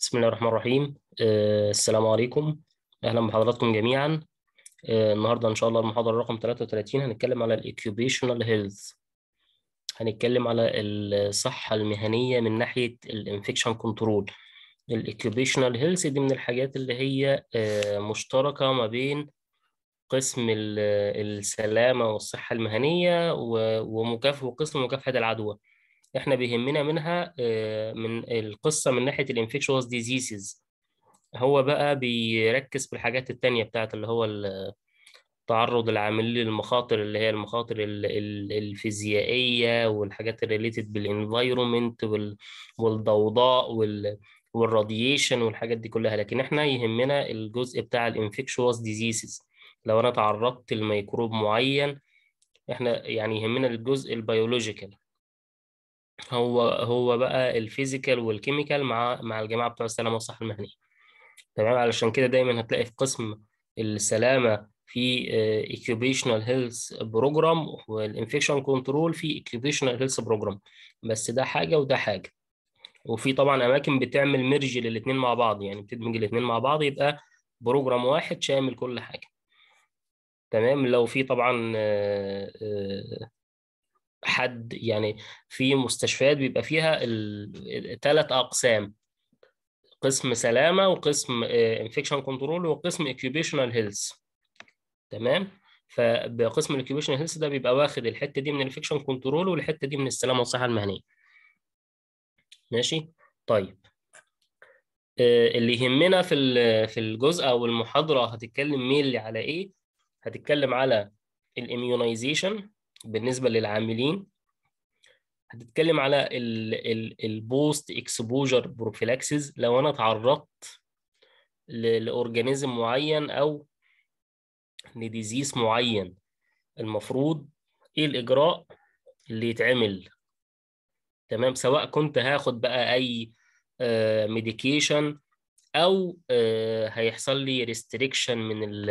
بسم الله الرحمن الرحيم آه، السلام عليكم اهلا بحضراتكم جميعا آه، النهارده ان شاء الله المحاضره رقم 33 هنتكلم على الاكيوبيشنال هيلث هنتكلم على الصحه المهنيه من ناحيه الانفكشن كنترول الاكيوبيشنال هيلث دي من الحاجات اللي هي آه، مشتركه ما بين قسم السلامه والصحه المهنيه ومكافحه قسم مكافحه العدوى احنا بيهمنا منها آه، من القصه من ناحيه الانفكشوز ديزيزز هو بقى بيركز بالحاجات التانية بتاعت اللي هو تعرض العامل للمخاطر اللي هي المخاطر الفيزيائية والحاجات الريليتد بالانفيرومنت والضوضاء والراديشن والحاجات دي كلها لكن احنا يهمنا الجزء بتاع الانفكشوز ديزيزز لو انا تعرضت لميكروب معين احنا يعني يهمنا الجزء البيولوجيكال هو هو بقى الفيزيكال والكيميكال مع مع الجماعه بتوع السلامه والصحه المهنيه تمام علشان كده دايما هتلاقي في قسم السلامه في اكيوبيشنال هيلث بروجرام والانفكشن كنترول في اكيوبيشنال هيلث بروجرام بس ده حاجه وده حاجه وفي طبعا اماكن بتعمل ميرج للاثنين مع بعض يعني بتدمج الاثنين مع بعض يبقى بروجرام واحد شامل كل حاجه تمام لو في طبعا آآ آه، آآ آه، حد يعني في مستشفيات بيبقى فيها ثلاث اقسام قسم سلامه وقسم انفكشن آه، كنترول وقسم اكيوبيشنال هيلث تمام فبقسم الاكيوبيشنال هيلث ده بيبقى واخد الحته دي من الانفكشن كنترول والحته دي من السلامه والصحه المهنيه ماشي طيب آه، اللي يهمنا في في الجزء او المحاضره هتتكلم اللي على ايه هتتكلم على الاميونايزيشن بالنسبه للعاملين هتتكلم على البوست اكسبوجر بروفيلاكسيز لو انا اتعرضت لاورجانيزم معين او لديزيز معين المفروض ايه الاجراء اللي يتعمل تمام سواء كنت هاخد بقى اي ميديكيشن آه، او آه، هيحصل لي ريستريكشن من الـ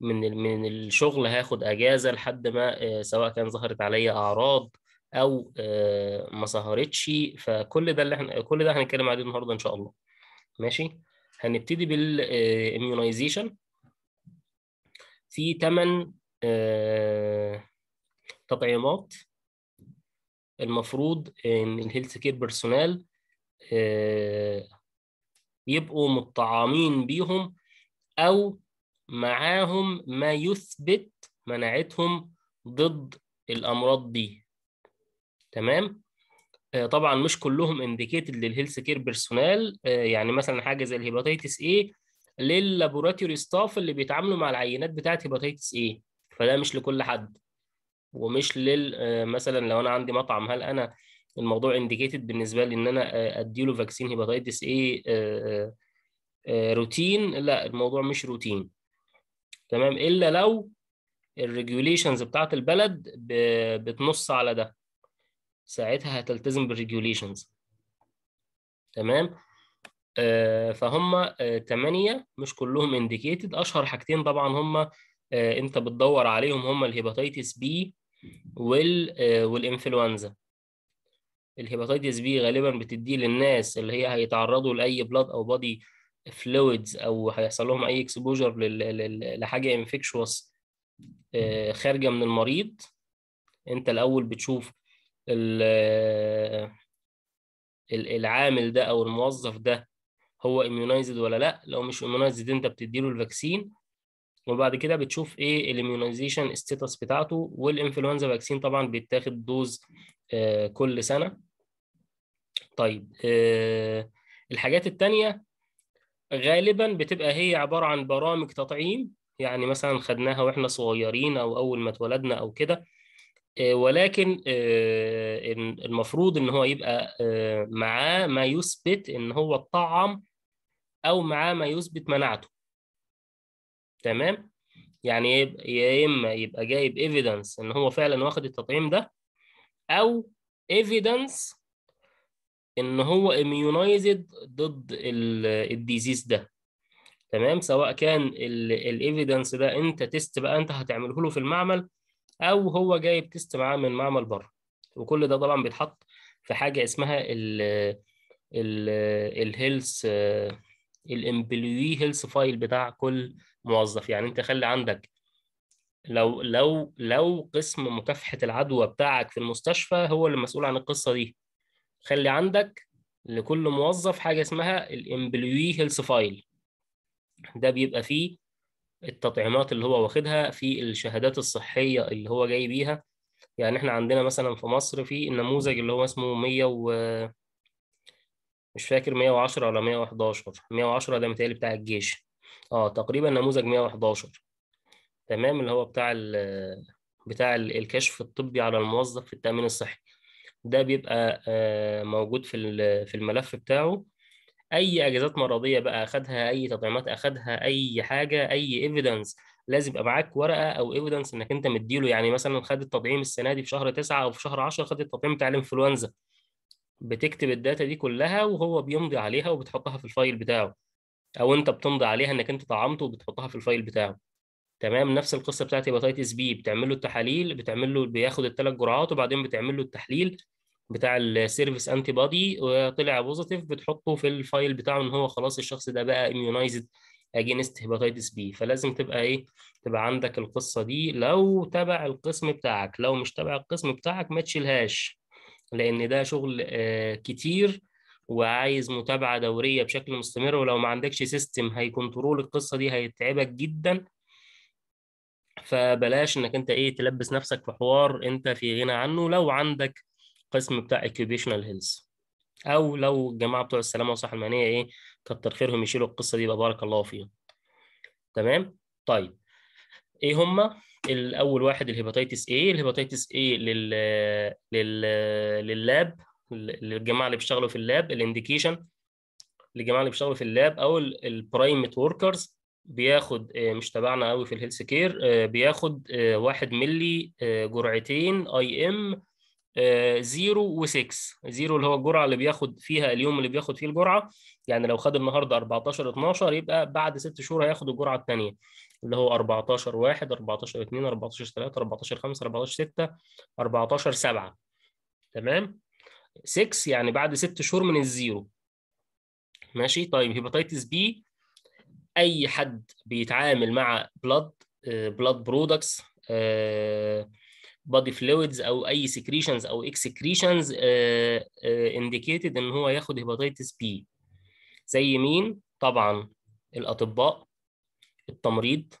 من من الشغل هاخد اجازه لحد ما آه، سواء كان ظهرت عليا اعراض او آه، ما ظهرتش فكل ده اللي احنا كل ده هنتكلم عليه النهارده ان شاء الله ماشي هنبتدي بالاميونايزيشن آه، في 8 تطعيمات المفروض ان الهيلث كير بيرسونال يبقوا مطعمين بيهم او معاهم ما يثبت مناعتهم ضد الامراض دي تمام آه، طبعا مش كلهم انديكيتد للهيلث كير بيرسونال يعني مثلا حاجه زي الهيباتيتس ايه لللابوراتوري ستاف اللي بيتعاملوا مع العينات بتاعه هيباتيتس ايه فده مش لكل حد ومش لل آه، مثلا لو انا عندي مطعم هل انا الموضوع انديكيتد بالنسبه لي ان انا آه، اديله فاكسين هيباتيتس ايه روتين لا الموضوع مش روتين تمام الا لو الريجوليشنز بتاعت البلد بتنص على ده ساعتها هتلتزم بالريجوليشنز تمام آه، فهم آه، تمانية مش كلهم انديكيتد اشهر حاجتين طبعا هم آه، انت بتدور عليهم هم الهيباتيتس بي وال والانفلونزا الهيباتيتس بي غالبا بتديه للناس اللي هي هيتعرضوا لاي بلاد او بادي فلويدز او هيحصل لهم اي اكسبوجر لحاجه انفكشوس آه، خارجه من المريض انت الاول بتشوف العامل ده او الموظف ده هو اميونايزد ولا لا لو مش اميونايزد انت بتديله الفاكسين وبعد كده بتشوف ايه الاميونايزيشن ستيتس بتاعته والانفلونزا فاكسين طبعا بيتاخد دوز آه، كل سنه طيب آه، الحاجات الثانيه غالبا بتبقى هي عباره عن برامج تطعيم يعني مثلا خدناها واحنا صغيرين او اول ما اتولدنا او كده آه، ولكن آه، المفروض ان هو يبقى آه، معاه ما يثبت ان هو اتطعم او معاه ما يثبت مناعته تمام يعني يا اما يبقى جايب ايفيدنس ان هو فعلا واخد التطعيم ده او ايفيدنس ان هو اميونايزد ضد الديزيز ده تمام سواء كان الايفيدنس ده انت تيست بقى انت هتعمله له في المعمل او هو جايب تيست معاه من معمل بره وكل ده طبعا بيتحط في حاجه اسمها ال الهيلث الامبلوي هيلث فايل بتاع كل موظف يعني انت خلي عندك لو لو لو قسم مكافحه العدوى بتاعك في المستشفى هو اللي مسؤول عن القصه دي خلي عندك لكل موظف حاجه اسمها الامبلوي هيلث فايل ده بيبقى فيه التطعيمات اللي هو واخدها في الشهادات الصحيه اللي هو جاي بيها يعني احنا عندنا مثلا في مصر في النموذج اللي هو اسمه 100 و مش فاكر 110 ولا 111 110 ده متهيألي بتاع الجيش اه تقريبا نموذج 111 تمام اللي هو بتاع ال... بتاع الكشف الطبي على الموظف في التأمين الصحي ده بيبقى آه، موجود في في الملف بتاعه اي اجازات مرضيه بقى اخدها اي تطعيمات اخدها اي حاجه اي ايفيدنس لازم يبقى معاك ورقه او ايفيدنس انك انت مديله يعني مثلا خد التطعيم السنه دي في شهر 9 او في شهر 10 خد التطعيم بتاع الانفلونزا بتكتب الداتا دي كلها وهو بيمضي عليها وبتحطها في الفايل بتاعه او انت بتمضي عليها انك انت طعمته وبتحطها في الفايل بتاعه تمام نفس القصه بتاعت هيباتيتس بي بتعمل له التحاليل بتعمل له بياخد الثلاث جرعات وبعدين بتعمل له التحليل بتاع السيرفيس انتي بادي وطلع بوزيتيف بتحطه في الفايل بتاعه ان هو خلاص الشخص ده بقى اميونايزد اجينست هيباتيتس بي فلازم تبقى ايه تبقى عندك القصه دي لو تبع القسم بتاعك لو مش تبع القسم بتاعك ما تشيلهاش لان ده شغل آه، كتير وعايز متابعه دوريه بشكل مستمر ولو ما عندكش سيستم هيكنترول القصه دي هيتعبك جدا فبلاش انك انت ايه تلبس نفسك في حوار انت في غنى عنه لو عندك قسم بتاع اوكيوبيشنال هيلث او لو الجماعه بتوع السلامه والصحه المهنيه ايه كتر خيرهم يشيلوا القصه دي يبقى بارك الله فيهم تمام طيب ايه هما الاول واحد الهيباتيتس ايه الهيباتيتس ايه لل لل لللاب للجماعه اللي بيشتغلوا في اللاب الانديكيشن للجماعه اللي بيشتغلوا في اللاب او البرايمت وركرز بياخد آه، مش تبعنا قوي في الهيلث آه، كير بياخد 1 آه، ملي جرعتين اي ام 0 و6 0 اللي هو الجرعه اللي بياخد فيها اليوم اللي بياخد فيه الجرعه يعني لو خد النهارده 14 12 يبقى بعد 6 شهور هياخد الجرعه الثانيه اللي هو 14 1 14 2 14 3 14 5 14 6 14 7 تمام 6 يعني بعد 6 شهور من الزيرو ماشي طيب هيباتيتس بي اي حد بيتعامل مع بلاد بلاد برودكتس body fluids او اي سكريشنز او excretions آه، آه، indicated ان هو ياخد hepatitis B زي مين طبعا الاطباء التمريض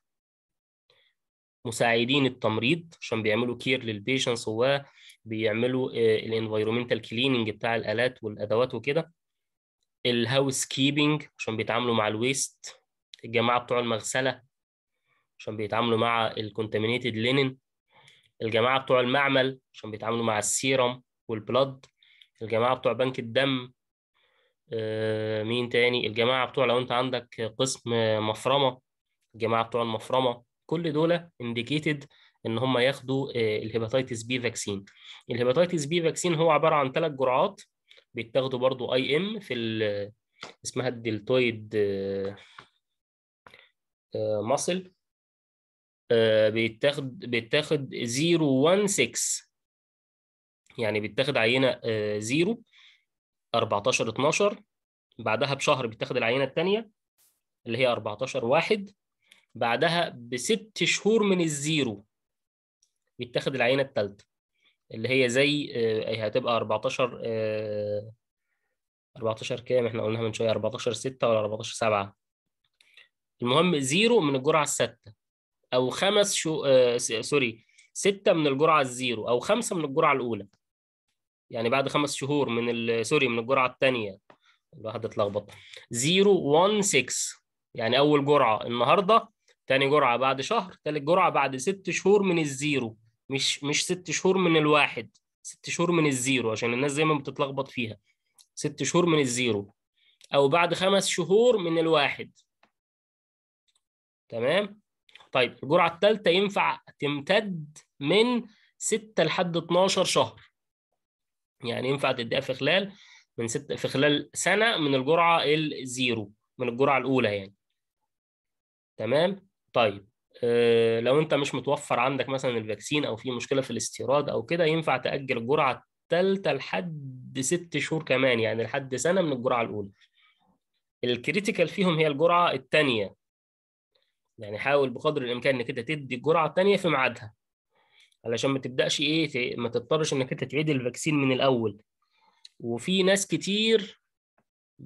مساعدين التمريض عشان بيعملوا كير للبيشنس و بيعملوا الانفايرومنتال آه، كليننج بتاع الالات والادوات وكده الهاوس كيبنج عشان بيتعاملوا مع الويست الجماعه بتوع المغسله عشان بيتعاملوا مع الكونتامينيتد لينن الجماعه بتوع المعمل عشان بيتعاملوا مع السيرم والبلد الجماعه بتوع بنك الدم آه، مين تاني الجماعه بتوع لو انت عندك قسم آه، مفرمه الجماعه بتوع المفرمه كل دول انديكيتد ان هم ياخدوا آه، الهيباتيتس بي فاكسين الهيباتيتس بي فاكسين هو عباره عن ثلاث جرعات بيتاخدوا برضو اي ام في اسمها الدلتويد ماسل آه، بيتاخد بيتاخد 016 يعني بيتاخد عينه 0 14 12 بعدها بشهر بيتاخد العينه الثانيه اللي هي 14 1 بعدها بست شهور من الزيرو بيتاخد العينه الثالثه اللي هي زي آه، هتبقى 14 14 آه، كام احنا قلناها من شويه 14 6 ولا 14 7 المهم زيرو من الجرعه السادسه او خمس شو آه سوري سته من الجرعه الزيرو او خمسه من الجرعه الاولى يعني بعد خمس شهور من ال... سوري من الجرعه الثانيه الواحد اتلخبط 0 1 6 يعني اول جرعه النهارده ثاني جرعه بعد شهر ثالث جرعه بعد ست شهور من الزيرو مش مش ست شهور من الواحد ست شهور من الزيرو عشان الناس دايما بتتلخبط فيها ست شهور من الزيرو او بعد خمس شهور من الواحد تمام طيب الجرعه الثالثه ينفع تمتد من 6 لحد 12 شهر يعني ينفع تديها في خلال من ست في خلال سنه من الجرعه الزيرو من الجرعه الاولى يعني تمام طيب أه لو انت مش متوفر عندك مثلا الفاكسين او في مشكله في الاستيراد او كده ينفع تاجل الجرعه الثالثه لحد ست شهور كمان يعني لحد سنه من الجرعه الاولى الكريتيكال فيهم هي الجرعه الثانيه يعني حاول بقدر الامكان انك انت تدي الجرعه الثانيه في ميعادها علشان ما تبداش ايه ما تضطرش انك انت تعيد الفاكسين من الاول وفي ناس كتير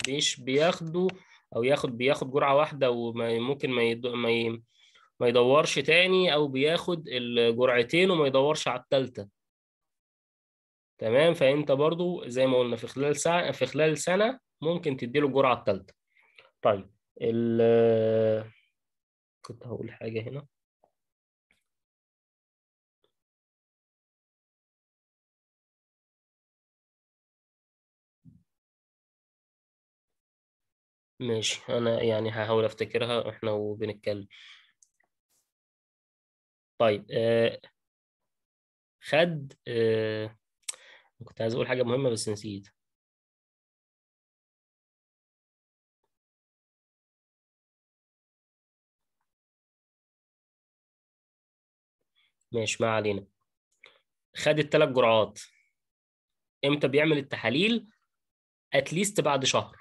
مش بياخدوا او ياخد بياخد جرعه واحده وممكن ما يدو ما ما يدورش تاني او بياخد الجرعتين وما يدورش على الثالثه تمام فانت برضو زي ما قلنا في خلال ساعه في خلال سنه ممكن تديله الجرعه الثالثه طيب كنت هقول حاجة هنا ماشي أنا يعني هحاول أفتكرها إحنا وبنتكلم طيب آه خد آه كنت عايز أقول حاجة مهمة بس نسيت ماشي ما علينا خد الثلاث جرعات امتى بيعمل التحاليل اتليست بعد شهر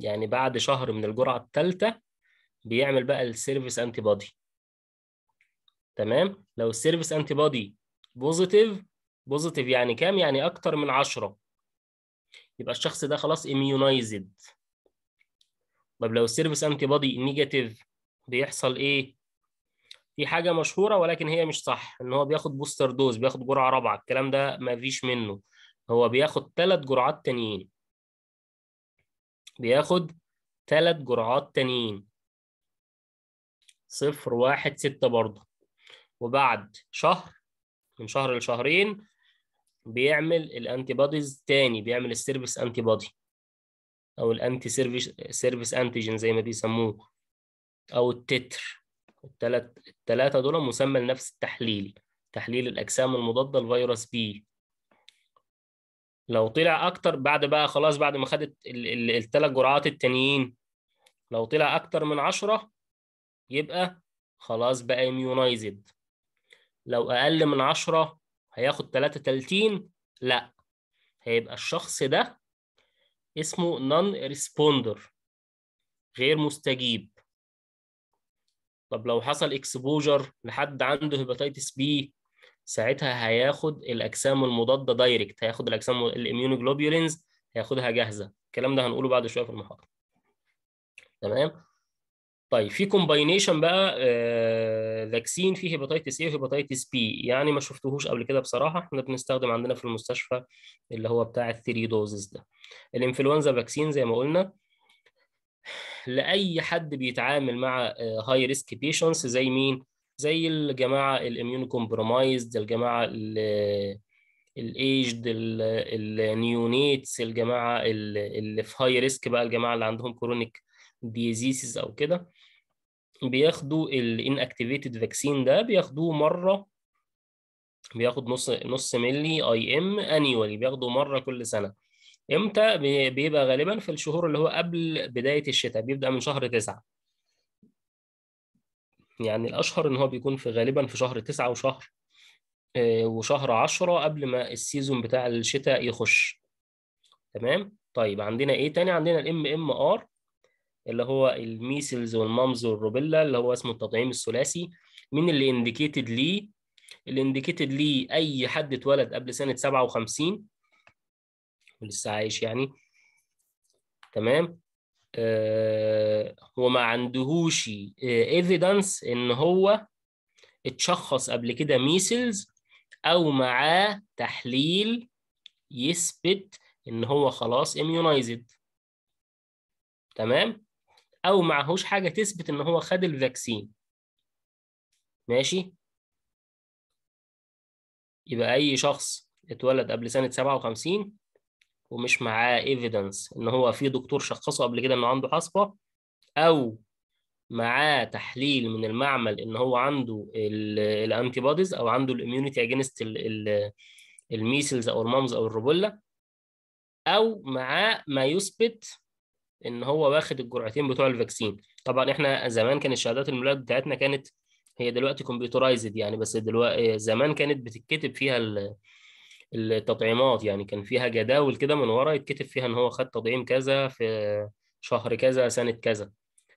يعني بعد شهر من الجرعه الثالثه بيعمل بقى السيرفيس انتي بودي تمام لو السيرفيس انتي بودي بوزيتيف بوزيتيف يعني كام يعني اكتر من عشرة يبقى الشخص ده خلاص اميونايزد طب لو السيرفيس انتي بودي نيجاتيف بيحصل ايه في حاجه مشهوره ولكن هي مش صح ان هو بياخد بوستر دوز بياخد جرعه رابعه الكلام ده مفيش منه هو بياخد ثلاث جرعات تانيين بياخد ثلاث جرعات تانيين صفر واحد ستة برضه وبعد شهر من شهر لشهرين بيعمل الانتي بوديز تاني بيعمل السيرفيس انتي بودي او الانتي سيرفيس سيرفيس انتيجين زي ما بيسموه او التتر الثلاث الثلاثه دول مسمى لنفس التحليل تحليل الاجسام المضاده لفيروس بي لو طلع اكتر بعد بقى خلاص بعد ما خدت الثلاث جرعات التانيين لو طلع اكتر من 10 يبقى خلاص بقى اميونايزد لو اقل من 10 هياخد 33 لا هيبقى الشخص ده اسمه نون ريسبوندر غير مستجيب طب لو حصل اكسبوجر لحد عنده هيباتيتس بي ساعتها هياخد الاجسام المضاده دايركت هياخد الاجسام الاميونوجلوبيولينز هياخدها جاهزه الكلام ده هنقوله بعد شويه في المحاضره تمام طيب في كومباينيشن بقى فاكسين آه، فيه هيباتيتس اي وهيباتيتس بي يعني ما شفتهوش قبل كده بصراحه احنا بنستخدم عندنا في المستشفى اللي هو بتاع الثري دوزز ده الانفلونزا فاكسين زي ما قلنا لاي حد بيتعامل مع هاي ريسك بيشنس زي مين زي الجماعه الاميون كومبرومايزد الجماعه الايجد النيونيتس الجماعه اللي في هاي ريسك بقى الجماعه اللي عندهم كرونيك ديزيزز او كده بياخدوا الان اكتيفيتد فاكسين ده بياخدوه مره بياخد نص نص ملي اي ام انيوالي بياخده مره كل سنه امتى بيبقى غالبا في الشهور اللي هو قبل بدايه الشتاء بيبدا من شهر تسعة يعني الاشهر ان هو بيكون في غالبا في شهر تسعة وشهر آه، وشهر عشرة قبل ما السيزون بتاع الشتاء يخش تمام طيب عندنا ايه تاني عندنا الام ام ار اللي هو الميسلز والمامز والروبيلا اللي هو اسمه التطعيم الثلاثي مين اللي انديكيتد ليه اللي انديكيتد ليه اي حد اتولد قبل سنه 57 ولسه عايش يعني تمام آه وما عندهوش ايفيدنس آه، ان هو اتشخص قبل كده ميسلز او معاه تحليل يثبت ان هو خلاص اميونايزد تمام او معهوش حاجه تثبت ان هو خد الفاكسين ماشي يبقى اي شخص اتولد قبل سنه 57 ومش معاه ايفيدنس ان هو في دكتور شخصه قبل كده انه عنده حصبه او معاه تحليل من المعمل ان هو عنده الانتي بوديز او عنده الاميونيتي اجينست الميسلز او المامز او الروبولا او معاه ما يثبت ان هو واخد الجرعتين بتوع الفاكسين طبعا احنا زمان كانت الشهادات الميلاد بتاعتنا كانت هي دلوقتي كمبيوترايزد يعني بس دلوقتي زمان كانت بتتكتب فيها التطعيمات يعني كان فيها جداول كده من ورا يتكتب فيها ان هو خد تطعيم كذا في شهر كذا سنه كذا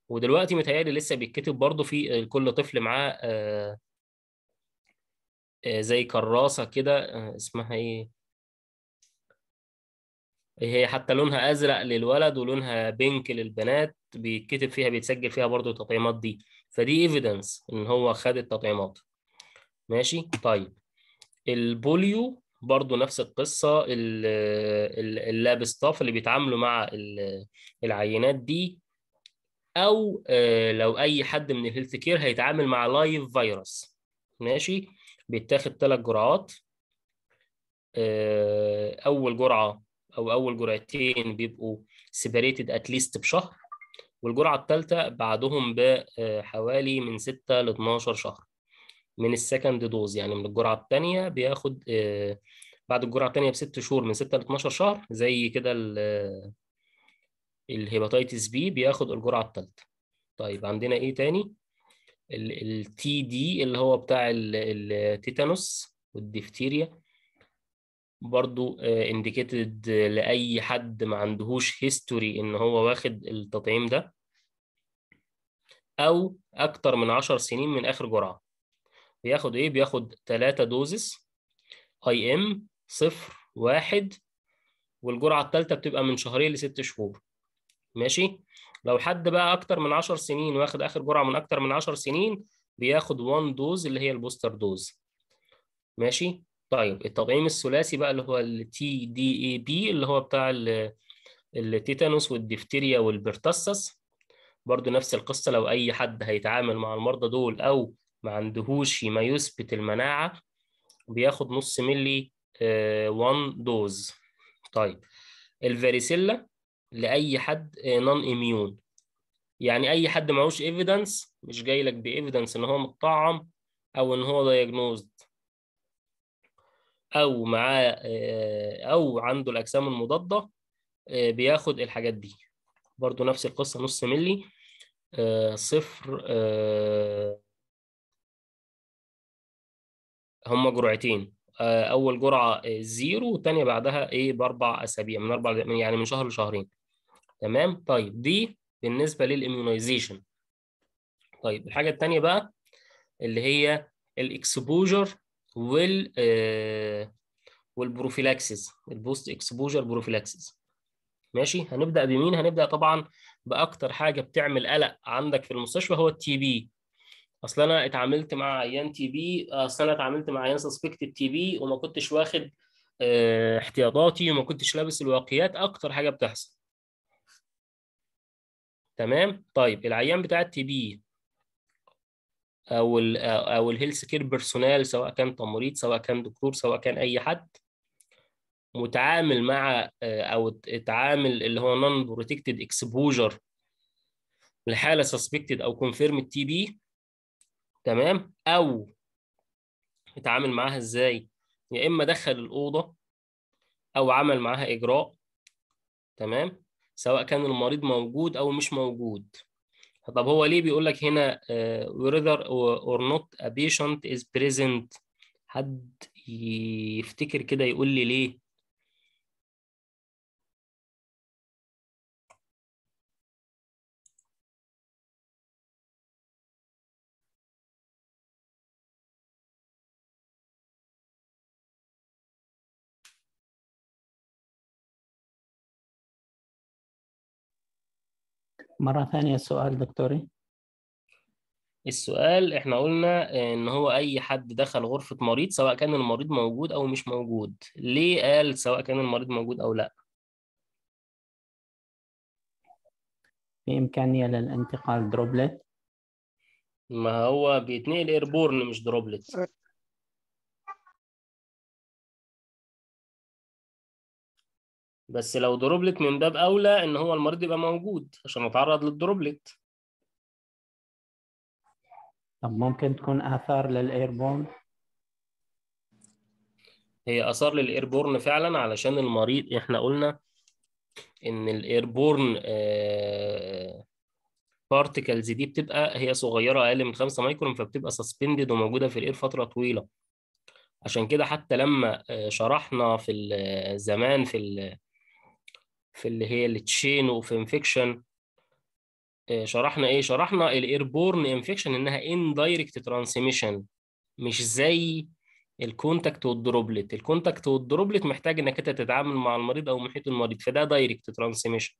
ودلوقتي متهيألي لسه بيتكتب برضه في كل طفل معاه آه، آه، زي كراسه كده آه، اسمها ايه هي حتى لونها ازرق للولد ولونها بينك للبنات بيتكتب فيها بيتسجل فيها برضه التطعيمات دي فدي ايفيدنس ان هو خد التطعيمات ماشي طيب البوليو برضو نفس القصة اللاب ستاف اللي بيتعاملوا مع العينات دي أو آه، لو أي حد من الهيلث كير هيتعامل مع لايف فيروس ماشي بيتاخد ثلاث جرعات آه، أول جرعة أو أول جرعتين بيبقوا سيبريتد أتليست بشهر والجرعة الثالثة بعدهم بحوالي آه، من 6 ل 12 شهر من السكند دوز يعني من الجرعه الثانيه بياخد آه، بعد الجرعه الثانيه بست شهور من 6 ل 12 شهر زي كده آه، الهيباتيتس بي بياخد الجرعه الثالثه طيب عندنا ايه تاني التي دي اللي هو بتاع التيتانوس والديفتيريا برضو انديكيتد آه، لاي حد ما عندهوش هيستوري ان هو واخد التطعيم ده او اكتر من 10 سنين من اخر جرعه بياخد ايه بياخد 3 دوزز اي ام صفر واحد والجرعه الثالثه بتبقى من شهرين لست شهور ماشي لو حد بقى اكتر من 10 سنين واخد اخر جرعه من اكتر من 10 سنين بياخد 1 دوز اللي هي البوستر دوز ماشي طيب التطعيم الثلاثي بقى اللي هو التي دي اي بي اللي هو بتاع التيتانوس والدفتيريا والبرتاسس برضو نفس القصه لو اي حد هيتعامل مع المرضى دول او ما عندهوش ما يثبت المناعة بياخد نص ملي وان دوز طيب الفاريسيلا لأي حد نون آه، إميون يعني أي حد معهوش إيفيدنس مش جاي لك بإيفيدنس إن هو متطعم أو إن هو دايجنوزد أو معاه آه، أو عنده الأجسام المضادة آه، بياخد الحاجات دي برضو نفس القصة نص ملي صفر هم جرعتين آه، اول جرعه آه، زيرو والثانيه بعدها ايه باربع اسابيع من اربع يعني من شهر لشهرين تمام طيب دي بالنسبه للاميونايزيشن طيب الحاجه الثانيه بقى اللي هي الاكسبوجر وال آه، والبروفيلاكسيس البوست اكسبوجر بروفيلاكسيس ماشي هنبدا بمين هنبدا طبعا باكتر حاجه بتعمل قلق عندك في المستشفى هو التي بي اصل انا اتعاملت مع عيان تي بي اصل انا اتعاملت مع عيان سسبكتد تي بي وما كنتش واخد آه، احتياطاتي وما كنتش لابس الواقيات اكتر حاجه بتحصل تمام طيب العيان بتاع التي بي او الـ او الهيلث كير بيرسونال سواء كان تمريض سواء كان دكتور سواء كان اي حد متعامل مع آه، او اتعامل اللي هو نون بروتكتد اكسبوجر لحاله سسبكتد او كونفيرم تي بي تمام او اتعامل معاها ازاي يا اما دخل الاوضه او عمل معاها اجراء تمام سواء كان المريض موجود او مش موجود طب هو ليه بيقول لك هنا آه، whether or not a patient is present حد يفتكر كده يقول لي ليه مرة ثانية السؤال دكتوري السؤال احنا قلنا ان هو اي حد دخل غرفة مريض سواء كان المريض موجود او مش موجود ليه قال سواء كان المريض موجود او لا في امكانية للانتقال دروبلت ما هو بيتنقل ايربورن مش دروبلت بس لو دروبلت من باب اولى ان هو المريض يبقى موجود عشان يتعرض للدروبلت طب ممكن تكون اثار للايربورن هي اثار للايربورن فعلا علشان المريض احنا قلنا ان الايربورن بارتيكلز آه، دي بتبقى هي صغيره اقل من 5 مايكرون فبتبقى سسبندد وموجوده في الاير فتره طويله عشان كده حتى لما آه، شرحنا في آه، زمان في في اللي هي التشين وفي انفكشن شرحنا ايه شرحنا الايربورن انفكشن انها اندايركت ترانسميشن مش زي الكونتاكت والدروبلت الكونتاكت والدروبلت محتاج انك انت تتعامل مع المريض او محيط المريض فده دايركت ترانسميشن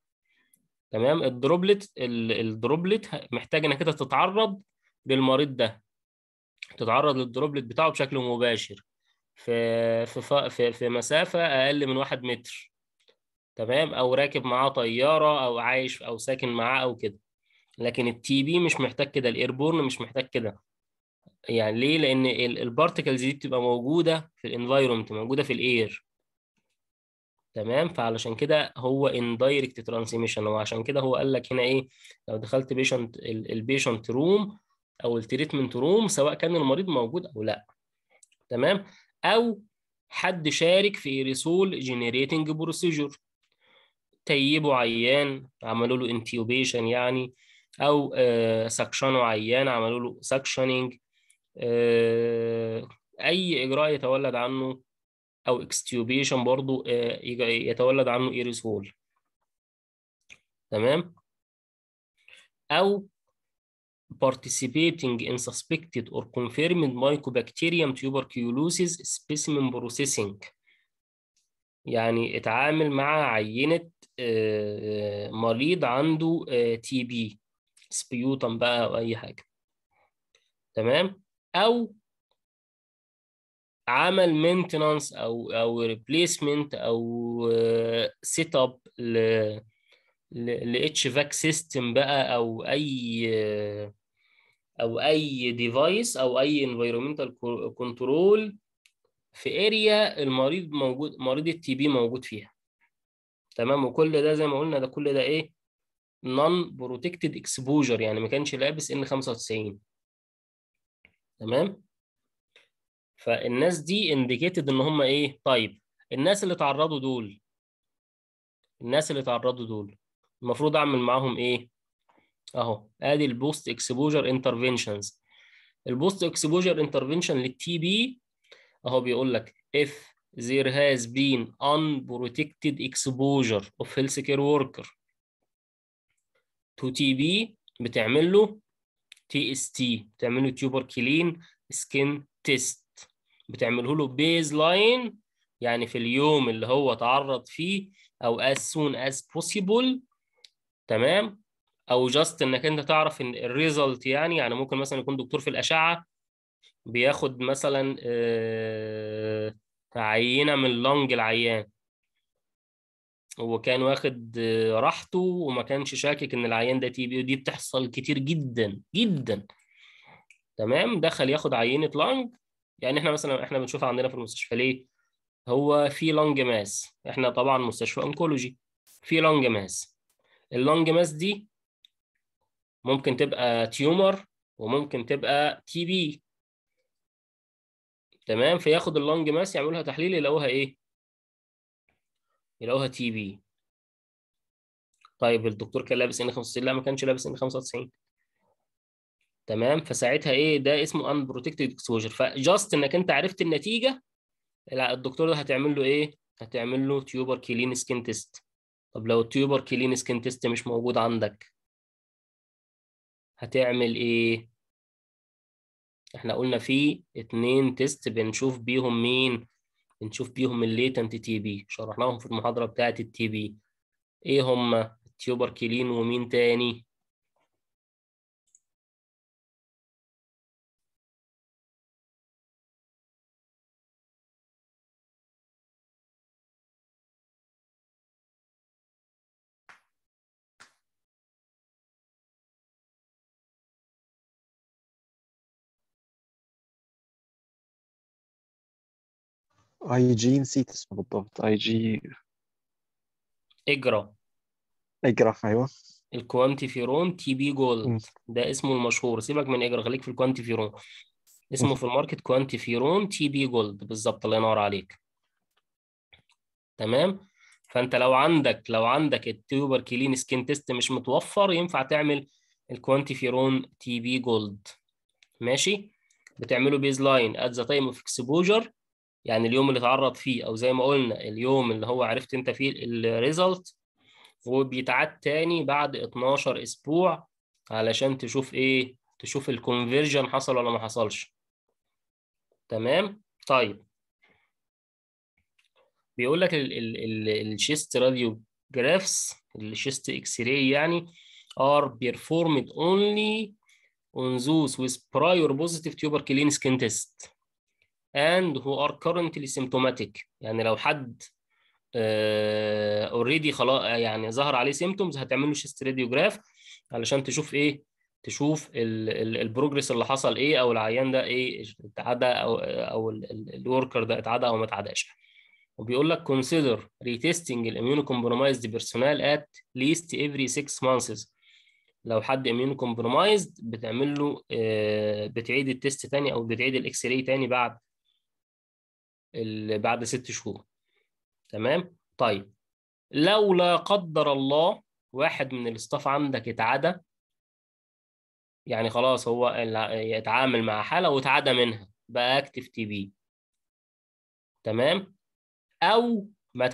تمام الدروبلت الدروبلت محتاج انك انت تتعرض للمريض ده تتعرض للدروبلت بتاعه بشكل مباشر في في في, في مسافه اقل من 1 متر تمام او راكب معاه طياره او عايش او ساكن معاه او كده لكن التي بي مش محتاج كده الايربورن مش محتاج كده يعني ليه لان البارتكلز دي بتبقى موجوده في الانفايرمنت موجوده في الاير تمام فعلشان كده هو اندايركت ترانسميشن وعشان كده هو قال لك هنا ايه لو دخلت بيشنت البيشنت روم او التريتمنت روم سواء كان المريض موجود او لا تمام او حد شارك في ريسول جينيريتنج بروسيجر تيبوا عيان عملوا له انتيوبيشن يعني او سكشنوا آه، عيان عملوا له سكشننج آه، اي اجراء يتولد عنه او اكستيوبيشن برضو آه، يتولد عنه ايريسول تمام او participating in suspected or confirmed mycobacterium tuberculosis specimen processing يعني اتعامل مع عينة آه، آه، مريض عنده تي آه، بي سبيوتم بقى أو أي حاجة تمام أو عمل مينتنانس أو أو ريبليسمنت أو سيت أب ل اتش فاك سيستم بقى أو أي أو أي ديفايس أو أي انفيرومنتال كنترول في اريا المريض موجود مريض التي بي موجود فيها تمام وكل ده زي ما قلنا ده كل ده ايه نون بروتكتد اكسبوجر يعني ما كانش لابس ان 95 تمام فالناس دي انديكيتد ان هم ايه طيب الناس اللي اتعرضوا دول الناس اللي اتعرضوا دول المفروض اعمل معاهم ايه اهو ادي البوست اكسبوجر انترفينشنز البوست اكسبوجر انترفينشن للتي بي اهو بيقول لك if there has been unprotected exposure of healthcare worker to TB بتعمل له TST بتعمل له tuberculin skin test بتعمله له بيز لاين يعني في اليوم اللي هو تعرض فيه او as soon as possible تمام او جاست انك انت تعرف ان الريزلت يعني يعني ممكن مثلا يكون دكتور في الاشعه بياخد مثلا آه، عينة من لونج العيان وكان واخد آه، راحته وما كانش شاكك ان العيان ده تي بي ودي بتحصل كتير جدا جدا تمام دخل ياخد عينه لونج يعني احنا مثلا احنا بنشوفها عندنا في المستشفى ليه هو في لونج ماس احنا طبعا مستشفى انكولوجي في لونج ماس اللونج ماس دي ممكن تبقى تيومر وممكن تبقى تي بي تمام فياخد اللونج ماس يعملها تحليل يلاقوها ايه يلاقوها تي بي طيب الدكتور كان لابس ان 95 لا ما كانش لابس ان 95 تمام فساعتها ايه ده اسمه ان بروتكتد اكسبوجر فجاست انك انت عرفت النتيجه لا الدكتور ده هتعمل له ايه هتعمل له تيوبر كلين سكين تيست طب لو التيوبر كلين سكين تيست مش موجود عندك هتعمل ايه احنا قلنا في اتنين تيست بنشوف بيهم مين بنشوف بيهم الليتنت تي بي شرحناهم في المحاضرة بتاعة التي بي ايه هما التيوبر كيلين ومين تاني اي جي نسيت اسمه بالضبط اي جي اجرا اجرا ايوه الكوانتيفيرون تي بي جولد ده اسمه المشهور سيبك من اجرا خليك في الكوانتيفيرون اسمه في الماركت كوانتيفيرون تي بي جولد بالظبط الله ينور عليك تمام فانت لو عندك لو عندك التيوبر كلين سكين تيست مش متوفر ينفع تعمل الكوانتيفيرون تي بي جولد ماشي بتعمله بيز لاين ات ذا تايم اوف اكسبوجر يعني اليوم اللي اتعرض فيه او زي ما قلنا اليوم اللي هو عرفت انت فيه الريزلت وبيتعاد تاني بعد 12 اسبوع علشان تشوف ايه تشوف الكونفرجن حصل ولا ما حصلش تمام طيب بيقول لك الشيست راديو جرافس الشيست اكس راي يعني are performed only on those with prior positive كلين skin test and who are currently symptomatic يعني لو حد اوريدي آه، uh, خلاص يعني ظهر عليه سيمتومز هتعمل له شيست راديوجراف علشان تشوف ايه تشوف البروجرس اللي حصل ايه او العيان ده ايه اتعدى او او الوركر ده اتعدى او ما اتعداش وبيقول لك consider retesting immunocompromised personnel at least every 6 months لو حد immunocompromised بتعمل له آه، بتعيد التيست تاني او بتعيد الاكس راي تاني بعد بعد ست شهور تمام طيب لو لا قدر الله واحد من الاستاف عندك اتعدى يعني خلاص هو يتعامل مع حاله واتعدى منها بقى اكتف تي بي تمام او ما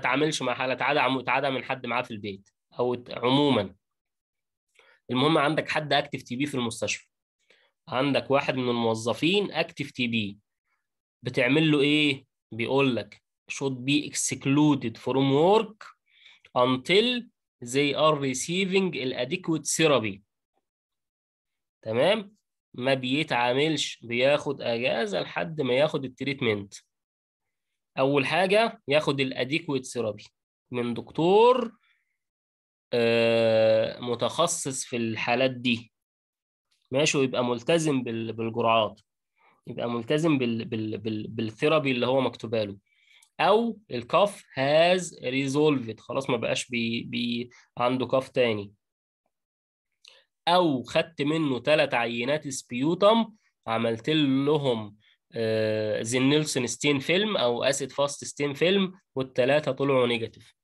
تعاملش مع حاله اتعدى اتعدى من حد معاه في البيت او عموما المهم عندك حد اكتف تي بي في المستشفى عندك واحد من الموظفين اكتف تي بي بتعمل له ايه بيقول لك should be excluded from work until they are receiving adequate therapy تمام ما بيتعاملش بياخد اجازه لحد ما ياخد التريتمنت اول حاجه ياخد الاديكويت ثيرابي من دكتور آه، متخصص في الحالات دي ماشي ويبقى ملتزم بالجرعات يبقى ملتزم بال بال بال بالثيرابي اللي هو مكتوبه له او الكاف هاز ريزولفد خلاص ما بقاش بي بي عنده كاف تاني او خدت منه ثلاث عينات سبيوتم عملت لهم آه، زينيلسون ستين فيلم او اسيد فاست ستين فيلم والثلاثه طلعوا نيجاتيف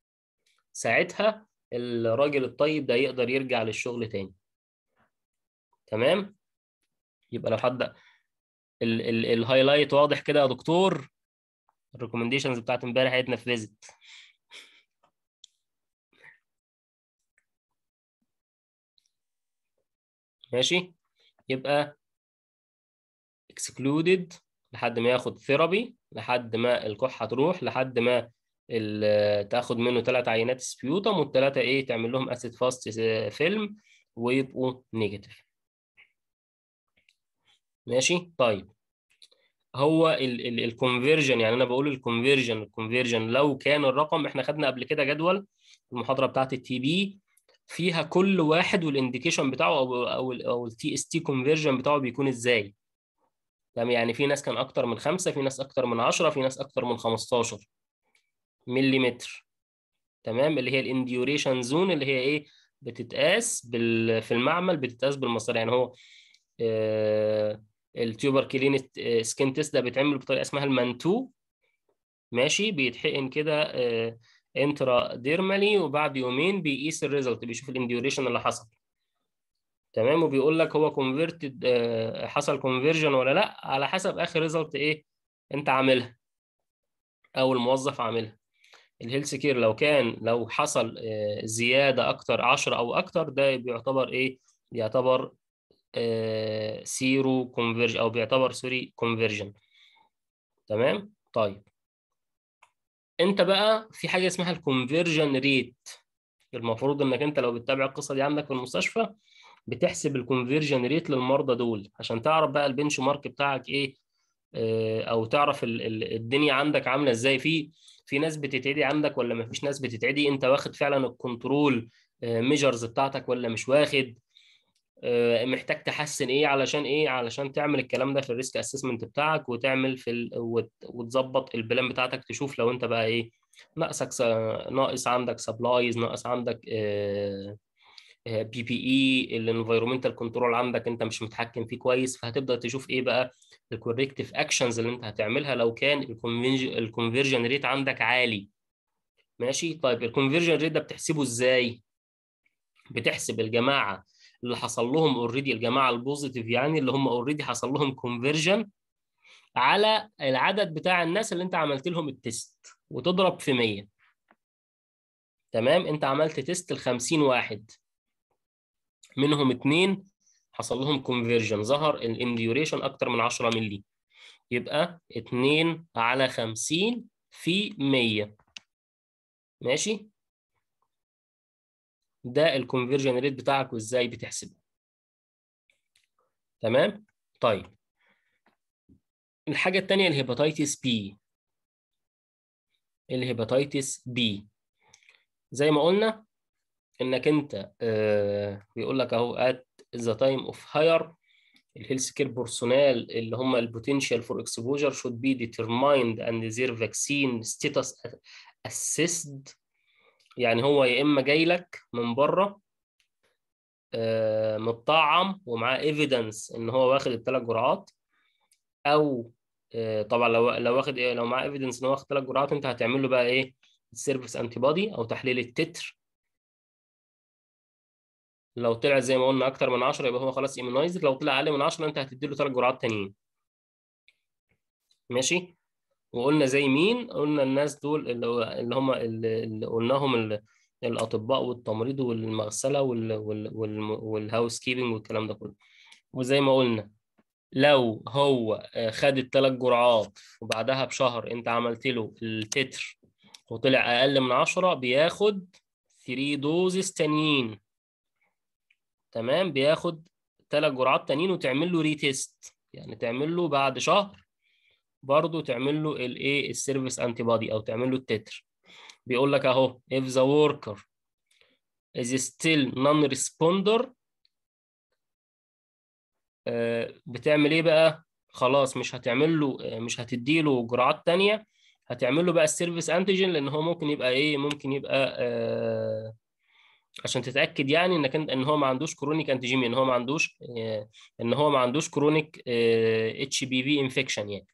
ساعتها الراجل الطيب ده يقدر يرجع للشغل تاني تمام يبقى لو حد الهايلايت واضح كده يا دكتور الريكومنديشنز بتاعت امبارح اتنفذت ماشي يبقى اكسكلودد لحد ما ياخد ثيرابي لحد ما الكحه تروح لحد ما تاخد منه ثلاث عينات سبيوتم والثلاثه ايه تعمل لهم اسيد فاست فيلم ويبقوا نيجاتيف ماشي طيب هو الكونفرجن يعني انا بقول الكونفرجن الكونفرجن لو كان الرقم احنا خدنا قبل كده جدول المحاضره بتاعت التي بي فيها كل واحد والانديكيشن بتاعه او او او التي اس تي كونفرجن بتاعه بيكون ازاي تمام يعني في ناس كان اكتر من خمسة في ناس اكتر من 10 في ناس اكتر من 15 ملم تمام اللي هي الانديوريشن زون اللي هي ايه بتتقاس بال... في المعمل بتتقاس بالمسار يعني هو آه التيوبر كلين سكين تيست آه، ده بيتعمل بطريقه اسمها المانتو ماشي بيتحقن كده انترا آه، ديرمالي وبعد يومين بيقيس الريزلت بيشوف الانديوريشن اللي حصل تمام وبيقول لك هو كونفرتد آه، حصل كونفرجن ولا لا على حسب اخر ريزلت ايه انت عاملها او الموظف عاملها الهيلث كير لو كان لو حصل زياده اكتر 10 او اكتر ده بيعتبر ايه بيعتبر سيرو آه، كونفرج او بيعتبر سوري كونفرجن تمام طيب انت بقى في حاجه اسمها الكونفيرجن ريت المفروض انك انت لو بتتابع القصه دي عندك في المستشفى بتحسب الكونفيرجن ريت للمرضى دول عشان تعرف بقى البنش مارك بتاعك ايه آه، او تعرف الدنيا عندك عامله ازاي في في ناس بتتعدي عندك ولا ما فيش ناس بتتعدي انت واخد فعلا الكنترول ميجرز آه، بتاعتك ولا مش واخد آه، محتاج تحسن ايه علشان ايه علشان تعمل الكلام ده في الريسك اسسمنت بتاعك وتعمل في وتظبط البلان بتاعتك تشوف لو انت بقى ايه ناقصك ناقص عندك سبلايز ناقص عندك بي بي اي الانفايرمنتال كنترول عندك انت مش متحكم فيه كويس فهتبدا تشوف ايه بقى الكوركتيف اكشنز اللي انت هتعملها لو كان الكونفرجن ريت عندك عالي ماشي طيب الكونفرجن ريت ده بتحسبه ازاي بتحسب الجماعه اللي حصل لهم اوريدي الجماعه البوزيتيف يعني اللي هم اوريدي حصل لهم كونفرجن على العدد بتاع الناس اللي انت عملت لهم التيست وتضرب في 100 تمام انت عملت تيست ل 50 واحد منهم اثنين حصل لهم كونفرجن ظهر الانديوريشن اكتر من 10 مللي يبقى 2 على 50 في 100 ماشي ده الكونفرجن ريت بتاعك وازاي بتحسبه تمام طيب الحاجه الثانيه الهيباتايتس بي الهيباتايتس بي زي ما قلنا انك انت آه، بيقول لك اهو ات ذا تايم اوف هاير الهيلث كير بيرسونال اللي هم البوتنشال فور اكسبوجر شود بي ديترمايند اند ذير فاكسين ستاتس اسيست يعني هو يا اما جاي لك من بره آه، متطعم ومعاه ايفيدنس ان هو واخد الثلاث جرعات او آه، طبعا لو لو واخد إيه لو معاه ايفيدنس ان هو واخد ثلاث جرعات انت هتعمل له بقى ايه سيرفيس انتي بودي او تحليل التتر لو طلع زي ما قلنا اكتر من 10 يبقى هو خلاص ايمونايزد لو طلع اقل من 10 انت هتدي له ثلاث جرعات تانيين ماشي وقلنا زي مين قلنا الناس دول اللي اللي هم اللي قلناهم الاطباء والتمريض والمغسله وال وال وال والهاوس كيبنج والكلام ده كله وزي ما قلنا لو هو آه، خد الثلاث جرعات وبعدها بشهر انت عملت له التتر وطلع اقل من 10 بياخد 3 دوزز تانيين تمام بياخد ثلاث جرعات تانيين وتعمل له ريتيست يعني تعمل له بعد شهر برضه تعمل له الايه السيرفيس انتي بادي او تعمل له التتر بيقول لك اهو if the worker is still non-responder آه، بتعمل ايه بقى خلاص مش هتعمل له آه، مش هتدي له جرعات ثانيه هتعمل له بقى السيرفيس انتيجين لان هو ممكن يبقى ايه ممكن يبقى آه عشان تتاكد يعني انك ان هو ما عندوش كرونيك انتيجين ان هو ما عندوش آه، ان هو ما عندوش كرونيك اتش بي في انفكشن يعني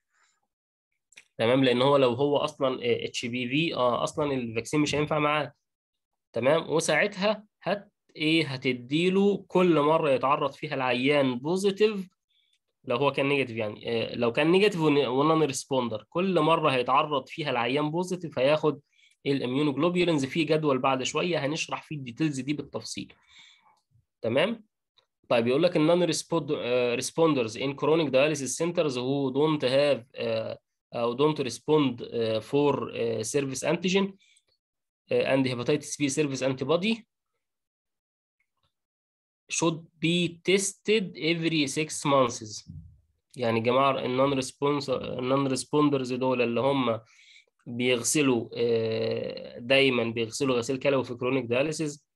تمام لان هو لو هو اصلا اتش بي في اه اصلا الفاكسين مش هينفع معاه تمام وساعتها هت ايه هتديله كل مره يتعرض فيها العيان بوزيتيف لو هو كان نيجاتيف يعني آه، لو كان نيجاتيف ونون ريسبوندر كل مره هيتعرض فيها العيان بوزيتيف هياخد الاميونوجلوبيولينز في جدول بعد شويه هنشرح فيه الديتيلز دي بالتفصيل تمام طيب يقول لك النون ريسبوندرز ان كرونيك داياليسيس سنترز هو دونت هاف او آه، don't respond آه، for آه، service antigen and hepatitis B service antibody should be tested every six months يعني يا جماعه النون ريسبونس النون ريسبوندرز دول اللي هم بيغسلوا دايما بيغسلوا غسيل كلوي في كرونيك دياليسيز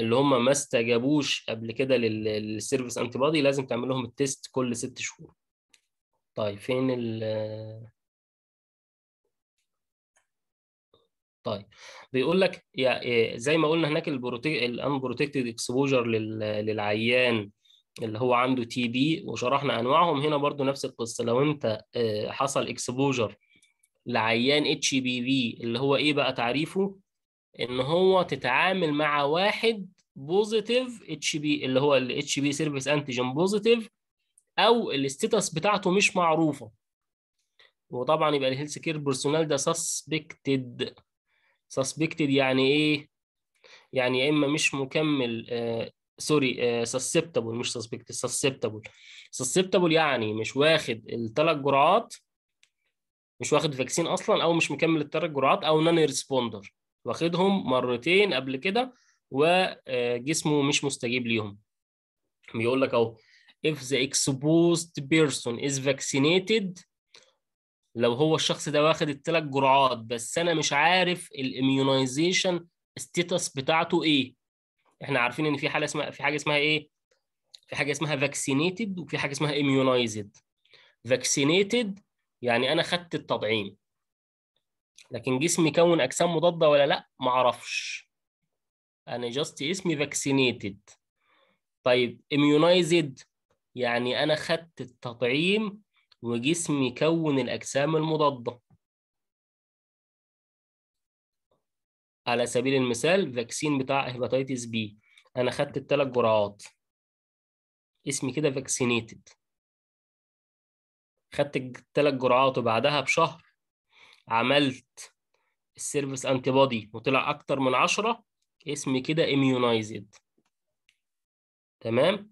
اللي هم ما استجابوش قبل كده للسيرفيس انتي بادي لازم تعمل لهم التيست كل ست شهور طيب فين ال طيب بيقول لك إيه، زي ما قلنا هناك الانبروتكتد اكسبوجر للعيان اللي هو عنده تي بي وشرحنا انواعهم هنا برضو نفس القصه لو انت آه، حصل اكسبوجر لعيان اتش بي بي اللي هو ايه بقى تعريفه ان هو تتعامل مع واحد بوزيتيف اتش بي اللي هو الاتش بي سيرفيس انتيجين بوزيتيف او الاستيتس بتاعته مش معروفه وطبعا يبقى الهيلث كير بيرسونال ده سسبكتد سسبكتد يعني ايه يعني يا اما مش مكمل سوري آه، سسبتابل آه، مش سسبكت سسبتابل سسبتابل يعني مش واخد الثلاث جرعات مش واخد فاكسين اصلا او مش مكمل الثلاث جرعات او نان ريسبوندر واخدهم مرتين قبل كده وجسمه مش مستجيب ليهم بيقول لك اهو if the exposed person is vaccinated لو هو الشخص ده واخد الثلاث جرعات بس انا مش عارف الاميونايزيشن ستيتس بتاعته ايه احنا عارفين ان في حاله اسمها في حاجه اسمها ايه في حاجه اسمها vaccinated وفي حاجه اسمها immunized vaccinated يعني انا خدت التطعيم لكن جسمي كون اجسام مضاده ولا لا ما اعرفش انا جاست اسمي vaccinated طيب immunized يعني أنا خدت التطعيم وجسمي كون الأجسام المضادة على سبيل المثال فاكسين بتاع هيباتيتس بي أنا خدت الثلاث جرعات اسمي كده فاكسينيتد خدت الثلاث جرعات وبعدها بشهر عملت السيرفس انتي بودي وطلع اكتر من 10 اسمي كده اميونايزد تمام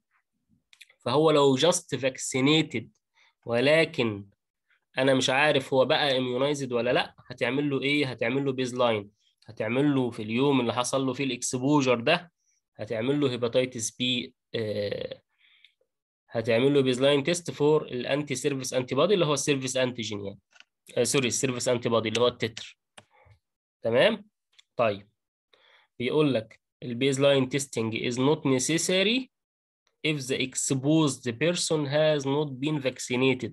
فهو لو جاست فاكسينيتد ولكن انا مش عارف هو بقى اميونايزد ولا لا هتعمل له ايه هتعمل له بيز لاين هتعمل له في اليوم اللي حصل له فيه الاكسبوجر ده هتعمل له هيباتيتس بي آه هتعمل له بيز لاين تيست فور الانتي سيرفيس انتي بودي اللي هو السيرفيس انتيجين يعني آه سوري السيرفيس انتي بودي اللي هو التتر تمام طيب بيقول لك البيز لاين تيستنج از نوت نيسيسري if the exposed person has not been vaccinated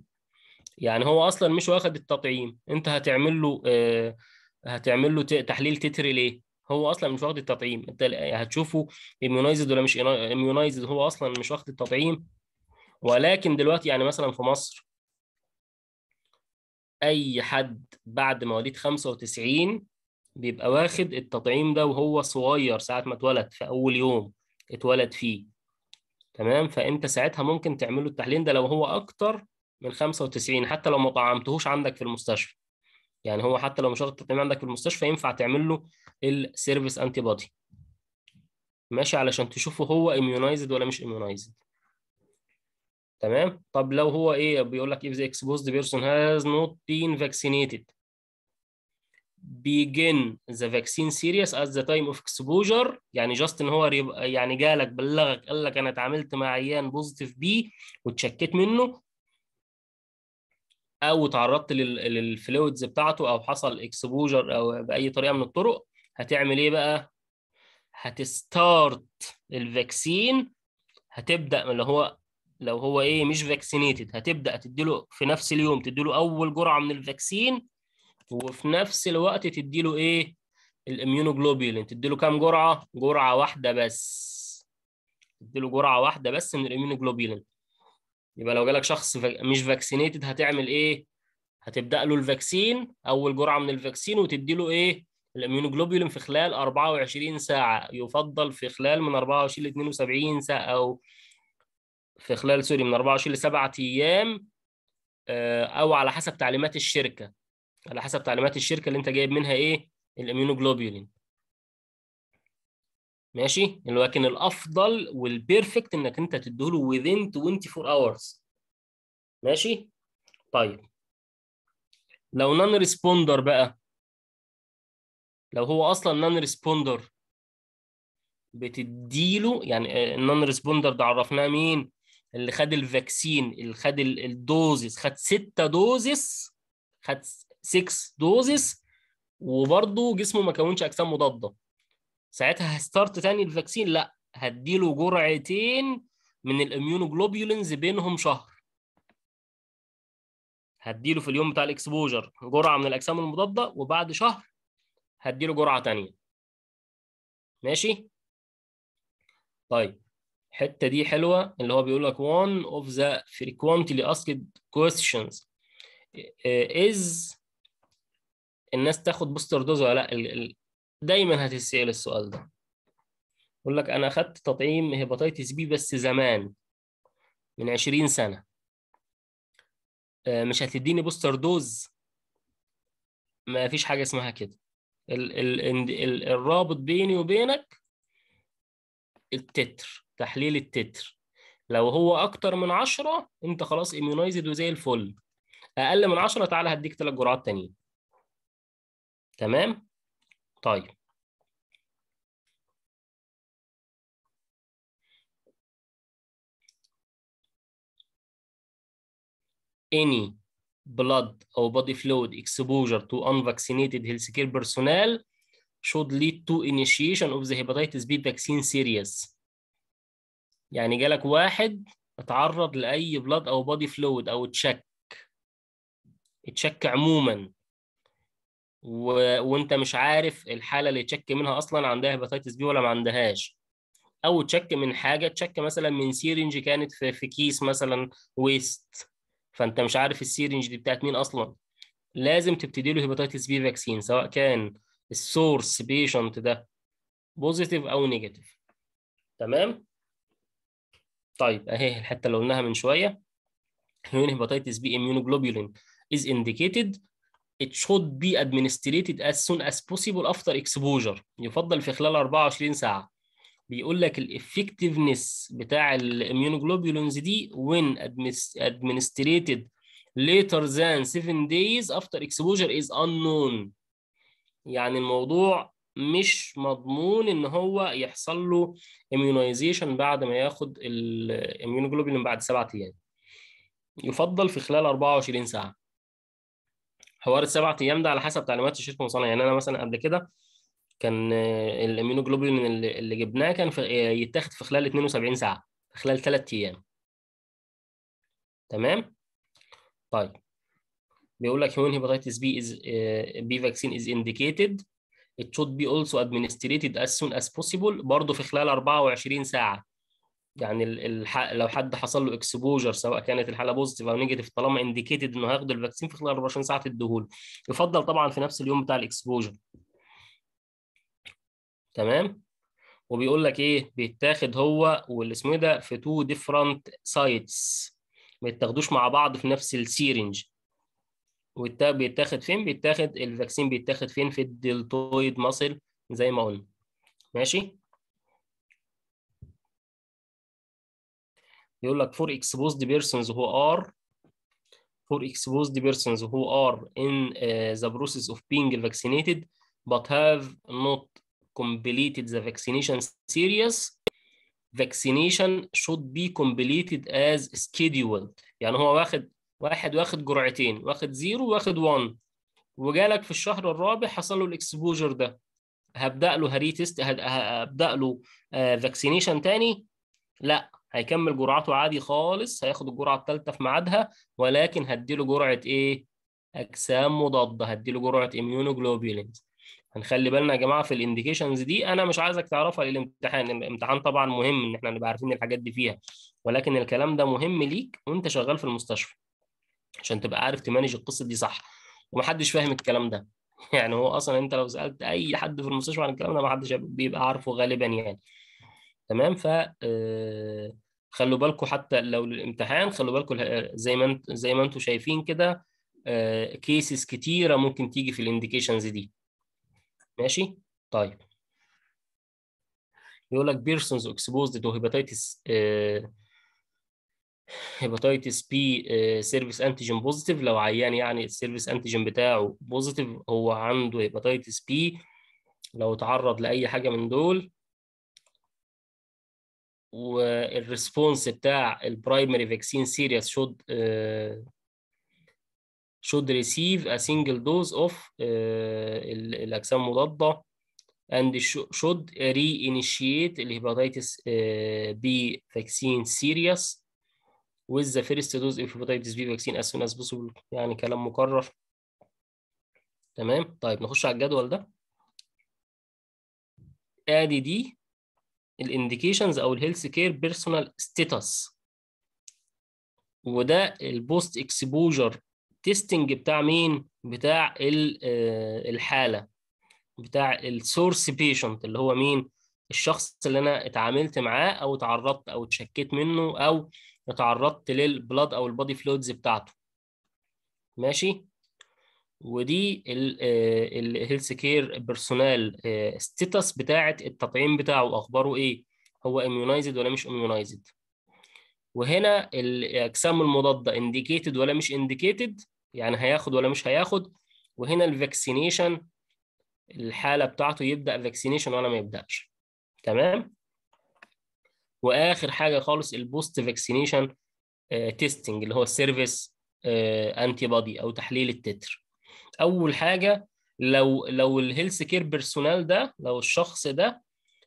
يعني هو اصلا مش واخد التطعيم انت هتعمل له آه هتعمل له تحليل تتري ليه هو اصلا مش واخد التطعيم انت هتشوفه immunized ولا مش immunized هو اصلا مش واخد التطعيم ولكن دلوقتي يعني مثلا في مصر اي حد بعد مواليد 95 بيبقى واخد التطعيم ده وهو صغير ساعه ما اتولد في اول يوم اتولد فيه تمام فانت ساعتها ممكن تعمله التحليل ده لو هو اكتر من 95 حتى لو ما طعمتهوش عندك في المستشفى يعني هو حتى لو مش واخد تطعيم عندك في المستشفى ينفع تعمل له السيرفيس انتي بودي ماشي علشان تشوفه هو اميونايزد ولا مش اميونايزد تمام طب لو هو ايه بيقول لك if the exposed person has not been vaccinated begin the vaccine series at the time of exposure يعني جاست ان هو يعني جالك بلغك قال لك انا اتعاملت مع عيان بوزيتيف بي وتشكيت منه او تعرضت للفلويدز بتاعته او حصل اكسبوجر او باي طريقه من الطرق هتعمل ايه بقى؟ هتستارت الفاكسين هتبدا اللي هو لو هو ايه مش فاكسينيتد هتبدا تديله في نفس اليوم تديله اول جرعه من الفاكسين وفي نفس الوقت تديله ايه تدي تديله كام جرعه جرعه واحده بس تديله جرعه واحده بس من الاميونوجلوبولين يبقى لو جالك شخص مش فاكسينيتد هتعمل ايه هتبدا له الفاكسين اول جرعه من الفاكسين وتديله ايه الاميونوجلوبولين في خلال 24 ساعه يفضل في خلال من 24 ل 72 ساعه او في خلال سوري من 24 ل 7 ايام آه، او على حسب تعليمات الشركه على حسب تعليمات الشركه اللي انت جايب منها ايه الاميونوجلوبيولين ماشي لكن الافضل والبيرفكت انك انت تديه له within 24 hours ماشي طيب لو نان ريسبوندر بقى لو هو اصلا نان ريسبوندر بتديله يعني النون ريسبوندر ده عرفناه مين اللي خد الفاكسين اللي خد الدوزس خد ستة دوزس خد 6 دوزز وبرضه جسمه ما كونش اجسام مضاده ساعتها هستارت تاني الفاكسين لا هديله جرعتين من الاميونوجلوبيولينز بينهم شهر هديله في اليوم بتاع الاكسبوجر جرعه من الاجسام المضاده وبعد شهر هديله جرعه تانية ماشي طيب الحته دي حلوه اللي هو بيقول لك one of the frequently asked questions إيه، إيه، is الناس تاخد بوستر دوز ولا لا دايما هتتسال السؤال ده يقول لك انا اخدت تطعيم هيباتيتس بي بس زمان من 20 سنه آه، مش هتديني بوستر دوز ما فيش حاجه اسمها كده ال ال ال الرابط بيني وبينك التتر تحليل التتر لو هو اكتر من 10 انت خلاص اميونايزد وزي الفل اقل من 10 تعالى هديك ثلاث جرعات تانيين تمام طيب any blood or body fluid exposure to unvaccinated healthcare personnel should lead to initiation of the hepatitis B vaccine series. يعني جالك واحد اتعرض لأي blood أو body fluid أو تشك التشك عموما و... وانت مش عارف الحاله اللي تشك منها اصلا عندها هيباتيتس بي ولا ما عندهاش او تشك من حاجه تشك مثلا من سيرنج كانت في, في كيس مثلا ويست فانت مش عارف السيرنج دي بتاعت مين اصلا لازم تبتدي له هيباتيتس بي فاكسين سواء كان السورس بيشنت ده بوزيتيف او نيجاتيف تمام طيب اهي الحته اللي قلناها من شويه هيباتيتس بي اميونوجلوبولين is indicated it should be administrated as soon as possible after exposure يفضل في خلال 24 ساعة بيقول لك الافكتيفنس بتاع الاميونوجلوبولينز دي when administered later than 7 days after exposure is unknown يعني الموضوع مش مضمون ان هو يحصل له immunization بعد ما ياخد الاميونوجلوبولين بعد 7 ايام يفضل في خلال 24 ساعه حوار السبع ايام ده على حسب تعليمات الشركه المصنعه يعني انا مثلا قبل كده كان آه، الاميونوجلوبولين اللي جبناه كان في آه، يتاخد في خلال 72 ساعه في خلال ثلاث ايام تمام طيب بيقول لك human هيباتيتس بي از بي B vaccine is indicated it should be also administered as soon as possible برضه في خلال 24 ساعه يعني لو حد حصل له اكسبوجر سواء كانت الحاله بوزيتيف او نيجاتيف طالما انديكيتد انه هياخد الفاكسين في خلال 24 ساعه تديهوله يفضل طبعا في نفس اليوم بتاع الاكسبوجر تمام وبيقول لك ايه بيتاخد هو واللي اسمه إيه ده في تو ديفرنت سايتس ما يتاخدوش مع بعض في نفس السيرنج بيتاخد فين بيتاخد الفاكسين بيتاخد فين في الدلتويد ماسل زي ما قلنا ماشي يقول لك فور exposed persons who are for exposed persons who are in uh, the process of being vaccinated but have not completed the vaccination series vaccination should be completed as scheduled يعني هو واخد واحد واخد جرعتين واخد زيرو واخد 1 وجالك في الشهر الرابع حصل له الاكسبوجر ده هبدا له هري هبدا له فاكسينيشن تاني لا هيكمل جرعاته عادي خالص هياخد الجرعه الثالثه في ميعادها ولكن هديله جرعه ايه اجسام مضاده هديله جرعه اميونوجلوبولينز هنخلي بالنا يا جماعه في الانديكيشنز دي انا مش عايزك تعرفها للامتحان الامتحان طبعا مهم ان احنا نبقى عارفين الحاجات دي فيها ولكن الكلام ده مهم ليك وانت شغال في المستشفى عشان تبقى عارف تمانج القصه دي صح ومحدش فاهم الكلام ده يعني هو اصلا انت لو سالت اي حد في المستشفى عن الكلام ده محدش بيبقى عارفه غالبا يعني تمام ف آه خلوا بالكم حتى لو للامتحان خلوا بالكم زي ما انت زي ما انتم شايفين كده كيسز آه، كتيره ممكن تيجي في الانديكيشنز دي ماشي طيب يقول لك بيرسونز اكسبوزد تو هيباتيتس هيباتيتس بي سيرفيس انتيجين بوزيتيف لو عيان يعني السيرفيس انتيجين بتاعه بوزيتيف هو عنده هيباتيتس بي لو اتعرض لاي حاجه من دول والريسبونس بتاع البرايمري فاكسين سيريس شود should receive a single dose of uh, الأجسام المضادة and should انيشيت الهيباتيتس بي B vaccine with the first dose of hepatitis B vaccine as soon as possible يعني كلام مكرر تمام طيب نخش على الجدول ده ادي دي الانديكيشنز او الهيلث كير بيرسونال ستيتس وده البوست اكسبوجر تيستنج بتاع مين بتاع آه، الحاله بتاع السورس بيشنت اللي هو مين الشخص اللي انا اتعاملت معاه او اتعرضت او اتشكيت منه او اتعرضت للبلاد او البادي فلويدز بتاعته ماشي ودي الهيلث كير بيرسونال ستيتس بتاعه التطعيم بتاعه اخباره ايه هو اميونايزد ولا مش اميونايزد وهنا الاجسام المضاده انديكيتد ولا مش انديكيتد يعني هياخد ولا مش هياخد وهنا الفاكسينيشن الحاله بتاعته يبدا فاكسينيشن ولا ما يبداش تمام واخر حاجه خالص البوست فاكسينيشن تيستنج اللي هو السيرفيس انتي بادي او تحليل التتر اول حاجه لو لو الهيلث كير بيرسونال ده لو الشخص ده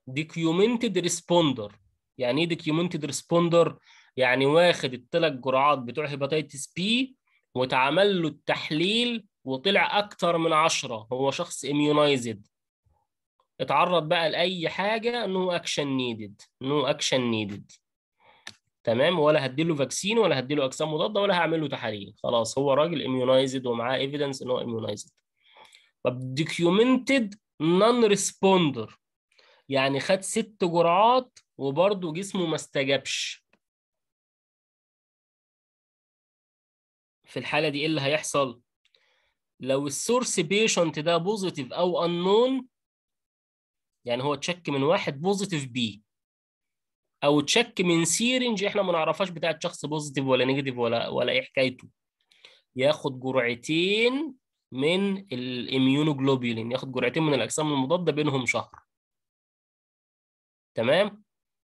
ديكيومنتد ريسبوندر يعني ايه ديكيومنتد ريسبوندر يعني واخد الثلاث جرعات بتوع هيباتيتس بي واتعمل له التحليل وطلع اكتر من 10 هو شخص اميونايزد اتعرض بقى لاي حاجه نو اكشن نيدد نو اكشن نيدد تمام ولا هديله فاكسين ولا هديله اجسام مضاده ولا هعمل له تحاليل خلاص هو راجل اميونايزد ومعاه ايفيدنس ان هو اميونايزد طب ديكيومنتد نون ريسبوندر يعني خد ست جرعات وبرضه جسمه ما استجابش في الحاله دي ايه اللي هيحصل لو السورس بيشنت ده بوزيتيف او انون يعني هو تشك من واحد بوزيتيف بي او تشك من سيرنج احنا ما نعرفهاش بتاعت شخص بوزيتيف ولا نيجاتيف ولا ولا ايه حكايته ياخد جرعتين من الاميونوجلوبولين ياخد جرعتين من الاجسام المضاده بينهم شهر تمام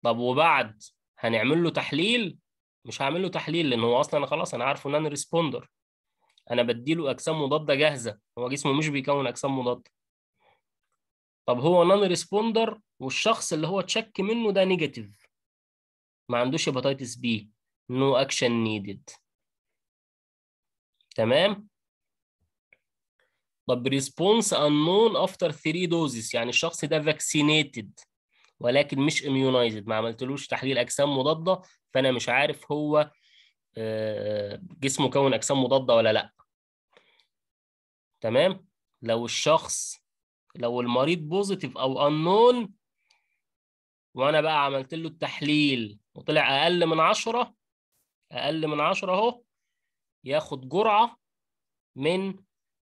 طب وبعد هنعمل له تحليل مش هعمل له تحليل لان هو اصلا خلاص انا عارفه ان انا ريسبوندر انا بدي له اجسام مضاده جاهزه هو جسمه مش بيكون اجسام مضاده طب هو نان ريسبوندر والشخص اللي هو تشك منه ده نيجاتيف ما عندوش هيباتيتس بي نو اكشن نيدد تمام طب ريسبونس unknown افتر 3 دوزز يعني الشخص ده فاكسينيتد ولكن مش اميونايزد ما عملتلوش تحليل اجسام مضاده فانا مش عارف هو آه، جسمه كون اجسام مضاده ولا لا تمام لو الشخص لو المريض بوزيتيف او انون وانا بقى عملت له التحليل وطلع اقل من 10 اقل من 10 اهو ياخد جرعه من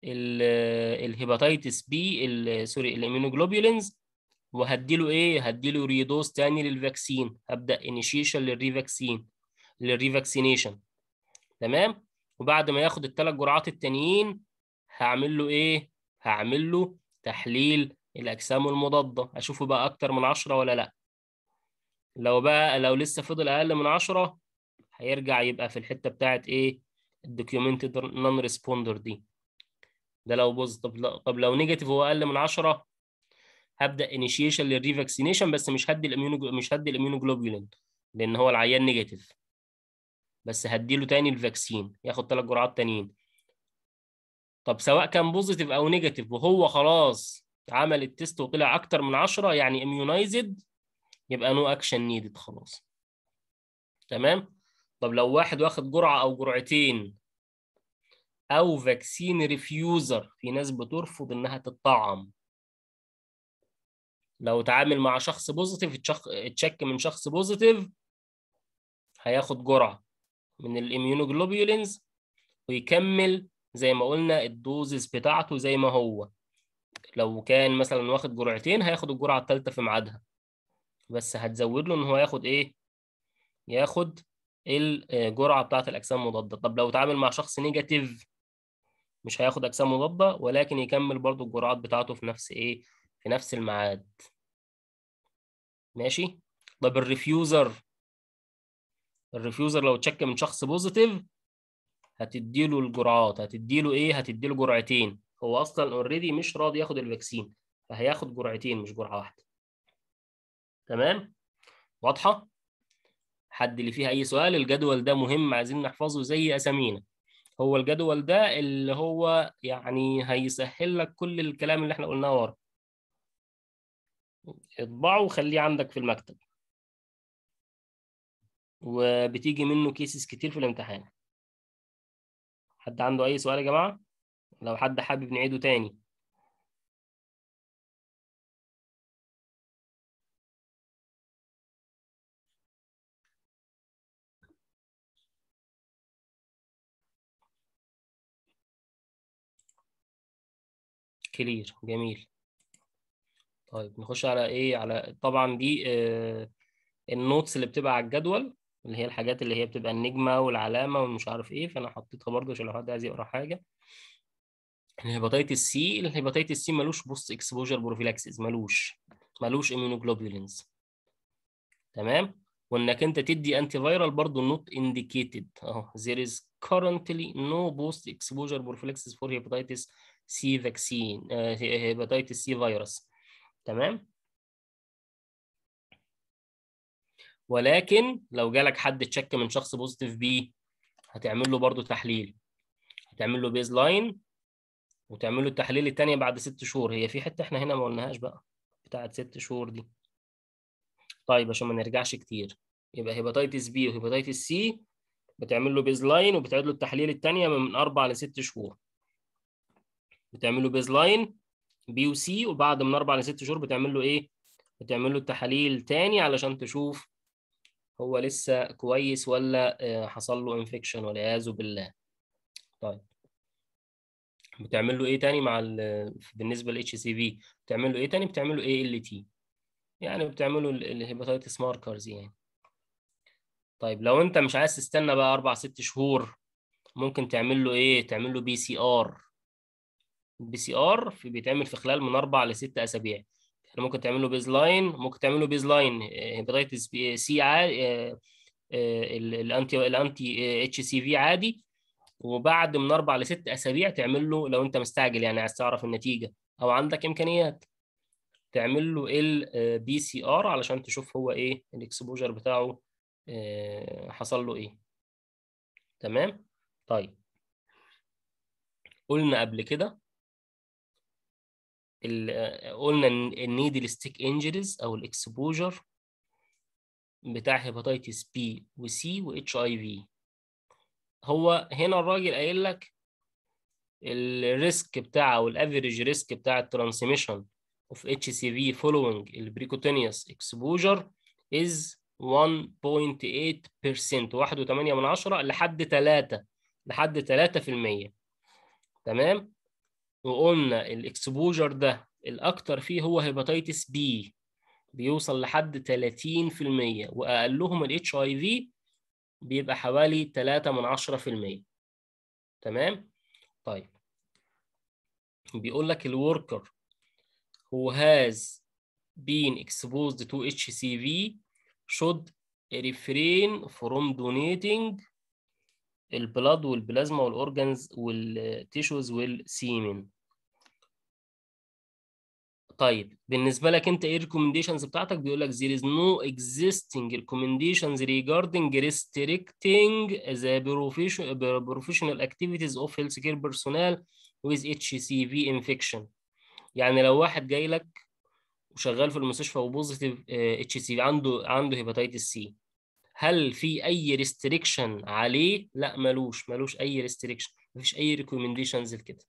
آه، الهيباتيتس بي آه، سوري وهدي وهديله ايه هديله ريدوز تاني للفاكسين هبدا انيشيشن للريفاكسين للريفاكسينيشن تمام وبعد ما ياخد الثلاث جرعات التانيين هعمل له ايه هعمل له تحليل الاجسام المضاده اشوفه بقى اكتر من 10 ولا لا لو بقى لو لسه فضل اقل من 10 هيرجع يبقى في الحته بتاعت ايه الدوكيومنتد نون ريسبوندر دي ده لو بوزيتيف طب لو نيجاتيف هو اقل من 10 هبدا انيشيشن للريفاكسينيشن بس مش هدي الاميون مش هدي الاميونوجلوبولين لان هو العيان نيجاتيف بس هديله تاني الفاكسين ياخد ثلاث جرعات تانيين طب سواء كان بوزيتيف او نيجاتيف وهو خلاص عمل التيست وطلع اكتر من 10 يعني اميونايزد يبقى نو اكشن نيدد خلاص تمام طب لو واحد واخد جرعه او جرعتين او فاكسين ريفيوزر في ناس بترفض انها تتطعم لو تعامل مع شخص بوزيتيف اتشك من شخص بوزيتيف هياخد جرعه من الاميونوجلوبولينز ويكمل زي ما قلنا الدوزز بتاعته زي ما هو لو كان مثلا واخد جرعتين هياخد الجرعه الثالثه في ميعادها بس هتزود له ان هو ياخد ايه ياخد الجرعه آه، بتاعه الاجسام المضاده طب لو اتعامل مع شخص نيجاتيف مش هياخد اجسام مضاده ولكن يكمل برضو الجرعات بتاعته في نفس ايه في نفس الميعاد ماشي طب الريفيوزر الريفيوزر لو اتشك من شخص بوزيتيف هتدي له الجرعات هتدي له ايه هتدي له جرعتين هو اصلا اوريدي مش راضي ياخد الفاكسين فهياخد جرعتين مش جرعه واحده تمام واضحه حد اللي فيها اي سؤال الجدول ده مهم عايزين نحفظه زي اسامينا هو الجدول ده اللي هو يعني هيسهل لك كل الكلام اللي احنا قلناه ورا اطبعه وخليه عندك في المكتب وبتيجي منه كيسز كتير في الامتحان حد عنده اي سؤال يا جماعه لو حد حابب نعيده تاني كلير جميل طيب نخش على ايه على طبعا دي آه النوتس اللي بتبقى على الجدول اللي هي الحاجات اللي هي بتبقى النجمه والعلامه ومش عارف ايه فانا حطيتها برده عشان لو حد عايز يقرا حاجه الهيباتيتس سي الهيباتيتس سي ملوش بوست اكسبوجر بروفيلاكسيس ملوش ملوش ايمونوجلوبولينز تمام وانك انت تدي انتي فيرال برضه نوت انديكيتد اهو there is currently no post exposure prophylaxis for hepatitis سي فاكسين هيباتيتس سي فيروس تمام ولكن لو جالك حد تشك من شخص بوزيتيف بي هتعمل له برضه تحليل هتعمل له بيز لاين وتعمل له التحليل الثانيه بعد ست شهور هي في حته احنا هنا ما قلناهاش بقى بتاعه ست شهور دي طيب عشان ما نرجعش كتير يبقى هيباتيتس بي وهيباتيتس سي بتعمل له بيز لاين وبتعيد له التحليل الثانيه من اربع لست شهور بتعمل له بيز لاين بي وسي وبعد من اربع لست شهور بتعمل له ايه؟ بتعمل له التحاليل تاني علشان تشوف هو لسه كويس ولا آه، حصل له انفكشن والعياذ بالله. طيب بتعمل له ايه تاني مع ال بالنسبه للاتش سي في؟ بتعمل له ايه تاني؟ بتعمل له ايه ال تي. يعني بتعمل له الهيباتيتس ماركرز يعني. طيب لو انت مش عايز تستنى بقى اربع ست شهور ممكن تعمل له ايه؟ تعمل له بي سي ار بي سي ار بيتعمل في خلال من اربع لست اسابيع احنا يعني ممكن تعمله بيز لاين ممكن تعمله بيز لاين هيباتيتس سي عادي الانتي الانتي اتش سي في عادي وبعد من اربع لست اسابيع تعمل له لو انت مستعجل يعني عايز تعرف النتيجه او عندك امكانيات تعمل له البي آه، سي ار علشان تشوف هو ايه الاكسبوجر بتاعه آه، حصل له ايه تمام طيب قلنا قبل كده قلنا النيدل ستيك انجريز او الاكسبوجر بتاع هيباتيتس بي وسي واتش اي في هو هنا الراجل قايل لك الريسك بتاع او الافريج ريسك بتاع الترانسميشن سي HCV following البريكوتينيوس exposure از 1.8% 1.8 لحد 3 لحد 3% تمام وقلنا الاكسبوجر ده الاكتر فيه هو هيباتيتس بي بيوصل لحد 30% واقلهم الاتش اي في بيبقى حوالي 3 من 10% تمام طيب بيقول لك الوركر هو هاز بين اكسبوزد تو اتش سي في should refrain from donating البلاد والبلازما والاورجنز والتيشوز والسيمين طيب بالنسبه لك انت ايه الريكومنديشنز بتاعتك بيقول لك there is no existing recommendations regarding restricting the professional activities of healthcare personnel with HCV infection يعني لو واحد جاي لك وشغال في المستشفى وبوزيتيف اتش سي عنده عنده هيباتيتس سي هل في اي ريستريكشن عليه لا ملوش ملوش اي ريستريكشن مفيش اي ريكومنديشنز لكده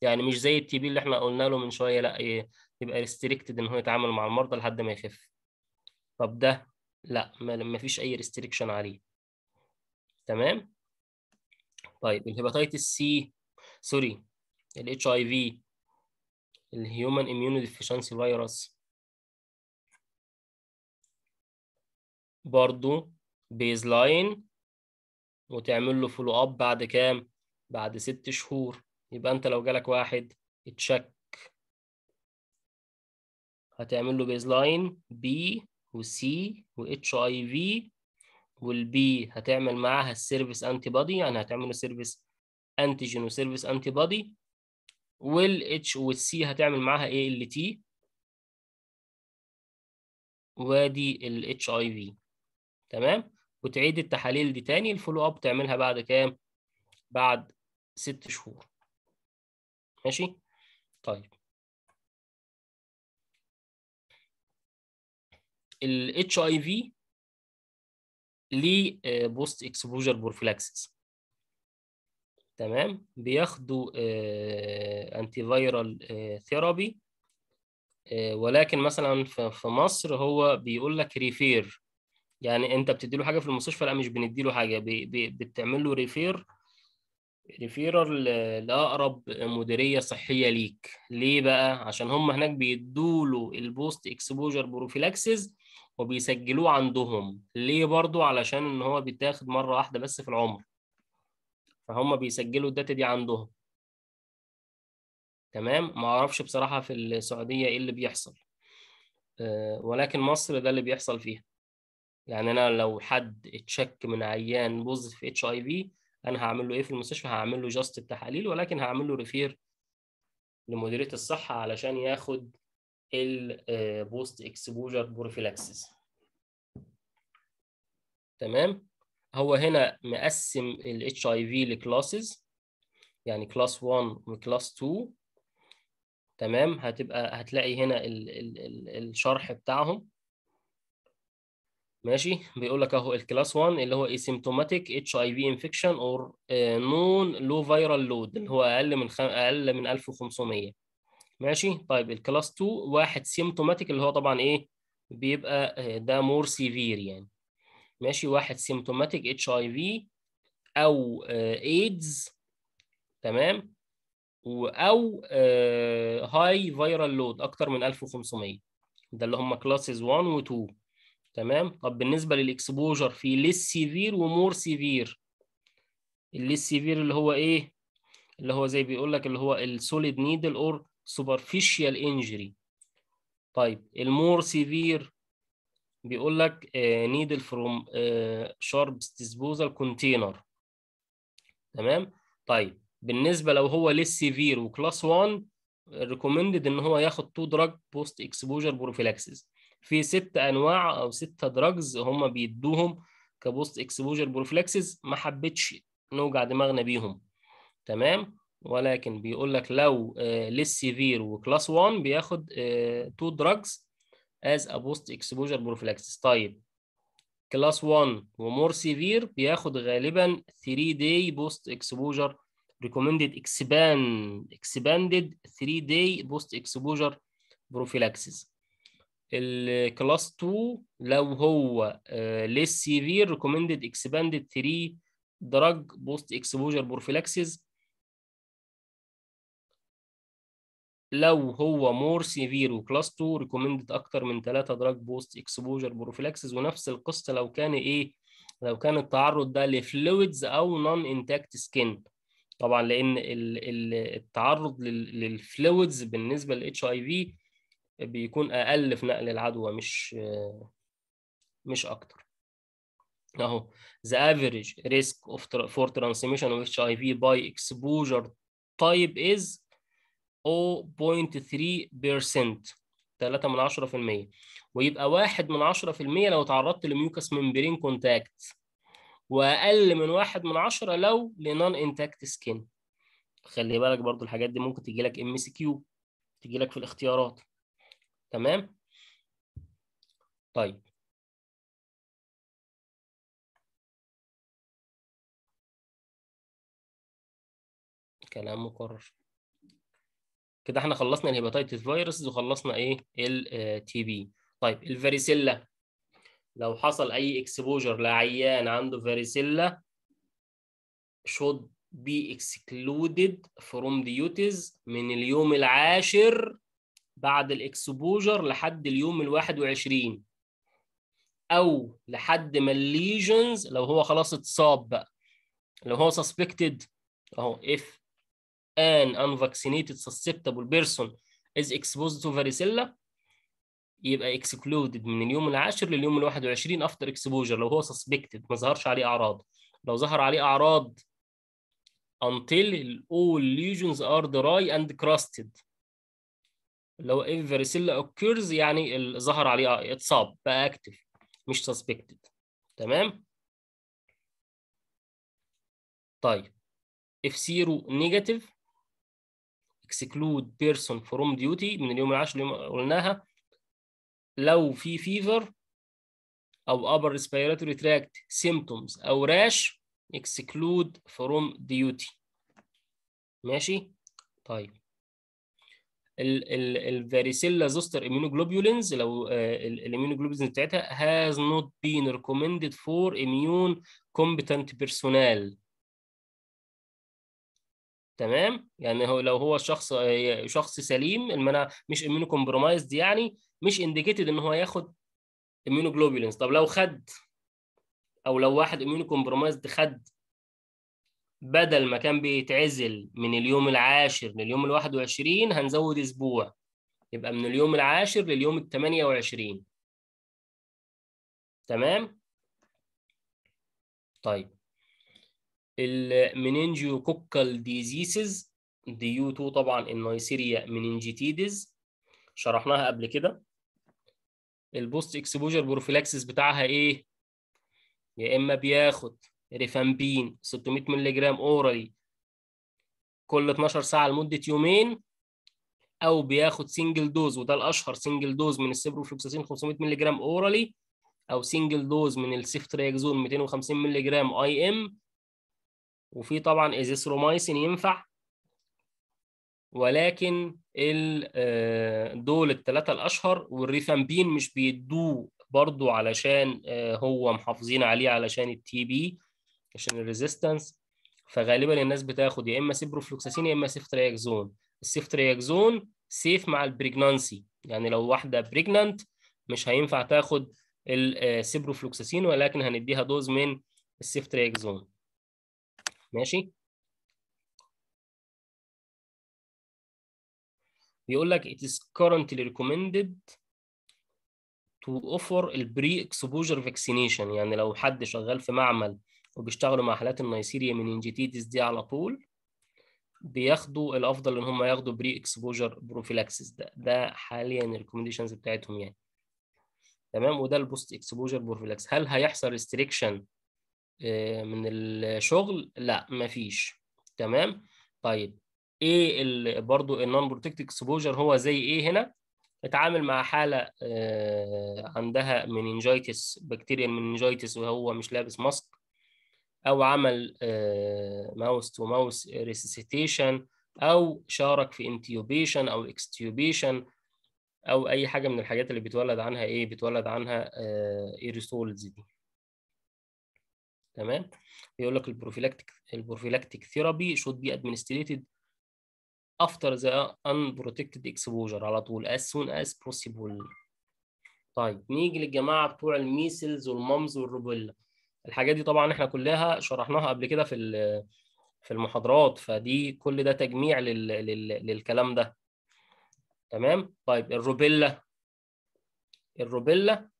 يعني مش زي التي بي اللي احنا قلنا له من شويه لا إيه، يبقى ريستريكتد ان هو يتعامل مع المرضى لحد ما يخف طب ده لا مفيش اي ريستريكشن عليه تمام طيب الهيباتيتس سي سوري الاتش اي في الهيومن اميونو ديفيشنسي فيروس برضو بيز لاين وتعمل له فولو اب بعد كام بعد ست شهور يبقى انت لو جالك واحد اتشك هتعمل له بيز لاين بي وسي واتش اي في والبي هتعمل معاها السيرفيس انتي بادي يعني له سيرفيس انتيجين وسيرفيس انتي بادي والاتش والسي هتعمل معاها ايه ال تي وادي الاتش اي في تمام وتعيد التحاليل دي تاني الفولو اب تعملها بعد كام بعد ست شهور ماشي طيب ال HIV ليه بوست اكسبوجر بروفيلاكسس تمام بياخدوا انتي فايرال ثيرابي ولكن مثلا في مصر هو بيقول لك ريفير يعني انت بتديله حاجه في المستشفى لا مش بنديله حاجه بي بي بتعمل له ريفير ريفيرر لاقرب مديريه صحيه ليك ليه بقى عشان هم هناك بيدوا له البوست اكسبوجر بروفيلاكسز وبيسجلوه عندهم ليه برضو علشان ان هو بيتاخد مره واحده بس في العمر فهم بيسجلوا الداتا دي عندهم تمام ما اعرفش بصراحه في السعوديه ايه اللي بيحصل آه، ولكن مصر ده اللي بيحصل فيها يعني انا لو حد اتشك من عيان بوزيتيف اتش اي في انا هعمل له ايه في المستشفى هعمل له جاست التحاليل ولكن هعمل له ريفير لمديريه الصحه علشان ياخد البوست اكسبوجر بروفيلاكسيس تمام هو هنا مقسم الاتش اي في لكلاسز يعني كلاس 1 وكلاس 2 تمام هتبقى هتلاقي هنا الشرح بتاعهم ماشي بيقول لك اهو الكلاس 1 اللي هو اسيمتوماتيك اتش اي في انفكشن اور نون لو فيرال لود اللي هو اقل من خم... اقل من 1500 ماشي طيب الكلاس 2 واحد سيمتوماتيك اللي هو طبعا ايه بيبقى آه، ده مور سيفير يعني ماشي واحد سيمتوماتيك اتش اي في او ايدز آه، تمام او هاي فيرال لود اكتر من 1500 ده اللي هم كلاسز 1 و 2 تمام طب بالنسبه للاكسبوجر في ليس سيفير ومور سيفير الليس سيفير اللي هو ايه اللي هو زي بيقول لك اللي هو السوليد نيدل اور سوبرفيشال انجري طيب المور سيفير بيقول لك نيدل فروم شارب ديسبوزال كونتينر تمام طيب بالنسبه لو هو ليس سيفير وكلاس 1 ريكومندد ان هو ياخد تو دراج بوست اكسبوجر بروفيلاكسيس في ست انواع او ستة دراجز هم بيدوهم كبوست اكسبوجر بروفلكسز ما حبيتش نوجع دماغنا بيهم تمام ولكن بيقول لك لو آه، للسيفير وكلاس 1 بياخد 2 دراجز از ا بوست اكسبوجر بروفلكسز طيب كلاس 1 ومور سيفير بياخد غالبا 3 داي بوست اكسبوجر ريكومندد اكسباند اكسباندد 3 داي بوست اكسبوجر بروفلكسز الكلاس 2 لو هو ليس سيفير ريكومندد اكسباندد 3 دراج بوست اكسبوجر بورفيلاكسيز لو هو مور سيفير وكلاس 2 ريكومندد اكتر من 3 دراج بوست اكسبوجر بروفيلاكسز ونفس القصه لو كان ايه لو كان التعرض ده لفلويدز او نون انتاكت سكين طبعا لان التعرض للفلويدز بالنسبه للاتش اي في بيكون اقل في نقل العدوى مش مش اكتر اهو the average risk of for transmission of HIV by exposure type is 0.3% 3 من ويبقى 1 من 10% لو تعرضت لميوكس ممبرين كونتاكت واقل من 1 من 10 لو لنون انتاكت سكين خلي بالك برضو الحاجات دي ممكن تجي لك ام سي كيو تجي لك في الاختيارات تمام طيب كلام مكرر كده احنا خلصنا الهيباتيتس فيروس وخلصنا ايه التي بي آه، طيب الفاريسيلا لو حصل اي اكسبوجر لعيان عنده فاريسيلا should be excluded from duties من اليوم العاشر بعد الاكسبوجر لحد اليوم ال 21 او لحد ما الليجنز لو هو خلاص اتصاب بقى لو هو suspected اهو if an unvaccinated susceptible person is exposed to varicella يبقى excluded من اليوم العاشر لليوم ال 21 after exposure لو هو suspected ما ظهرش عليه اعراض لو ظهر عليه اعراض until all lesions are dry and crusted اللي هو if varicella occurs يعني ظهر عليه اتصاب بقى اكتف مش suspected تمام طيب if zero negative exclude person from duty من اليوم العاشر اللي قلناها لو في fever او upper respiratory tract symptoms او rash exclude from duty ماشي طيب الفاريسيلا زوستر immunoglobulins لو آه، الاميونوجلوبولينز بتاعتها has not been recommended for immune competent personnel تمام يعني هو لو هو شخص آه، شخص سليم المناعه مش اميونو كومبرومايزد يعني مش انديكيتد ان هو ياخد اميونوجلوبولينز طب لو خد او لو واحد اميونو كومبرومايزد خد بدل ما كان بيتعزل من اليوم العاشر لليوم ال 21 هنزود أسبوع يبقى من اليوم العاشر لليوم ال 28 تمام؟ طيب المننجيوكوكال ديزيسز ديو 2 طبعا النيسيريا مننجيتيدز شرحناها قبل كده البوست اكسبوجر بروفيلاكسس بتاعها ايه يا اما بياخد ريفامبين 600 مللي جرام اورالي كل 12 ساعه لمده يومين او بياخد سنجل دوز وده الاشهر سنجل دوز من السيبروفلوكساسين 500 مللي جرام اورالي او سنجل دوز من السيفترياكزون 250 مللي جرام اي ام وفي طبعا ازيثرومايسين ينفع ولكن آه، دول الثلاثه الاشهر والريفامبين مش بيدوه برضو علشان آه، هو محافظين عليه علشان التي بي عشان الريزيستنس فغالبا الناس بتاخد يا اما سيبروفلوكساسين يا اما سيفترياكزون السيفترياكزون سيف مع البريجنانسي يعني لو واحده بريجنانت مش هينفع تاخد السيبروفلوكساسين آه، ولكن هنديها دوز من السيفترياكزون ماشي بيقول لك it is currently recommended to offer البري اكسبوجر فاكسينيشن يعني لو حد شغال في معمل وبيشتغلوا مع حالات النيسيريا انجيتيتس دي على طول بياخدوا الافضل ان هم ياخدوا بري اكسبوجر بروفيلاكسس ده ده حاليا الريكومنديشنز بتاعتهم يعني تمام وده البوست اكسبوجر بروفيلاكس هل هيحصل ريستريكشن آه، من الشغل لا مفيش تمام طيب ايه برضو النون بروتكت اكسبوجر هو زي ايه هنا اتعامل مع حاله آه، عندها مننجايتس بكتيريا مننجايتس وهو مش لابس ماسك او عمل ماوس تو ماوس ريسيتيشن او شارك في انتيوبيشن او اكستيوبيشن او اي حاجه من الحاجات اللي بيتولد عنها ايه بيتولد عنها ايريسولز آه، دي تمام بيقول لك البروفيلاكتيك البروفيلاكتيك ثيرابي should be administered after the unprotected exposure على طول as soon as possible طيب نيجي للجماعه بتوع الميسلز والمامز والروبيلا الحاجات دي طبعا احنا كلها شرحناها قبل كده في في المحاضرات فدي كل ده تجميع لل... لل... للكلام ده تمام طيب الروبيلا الروبيلا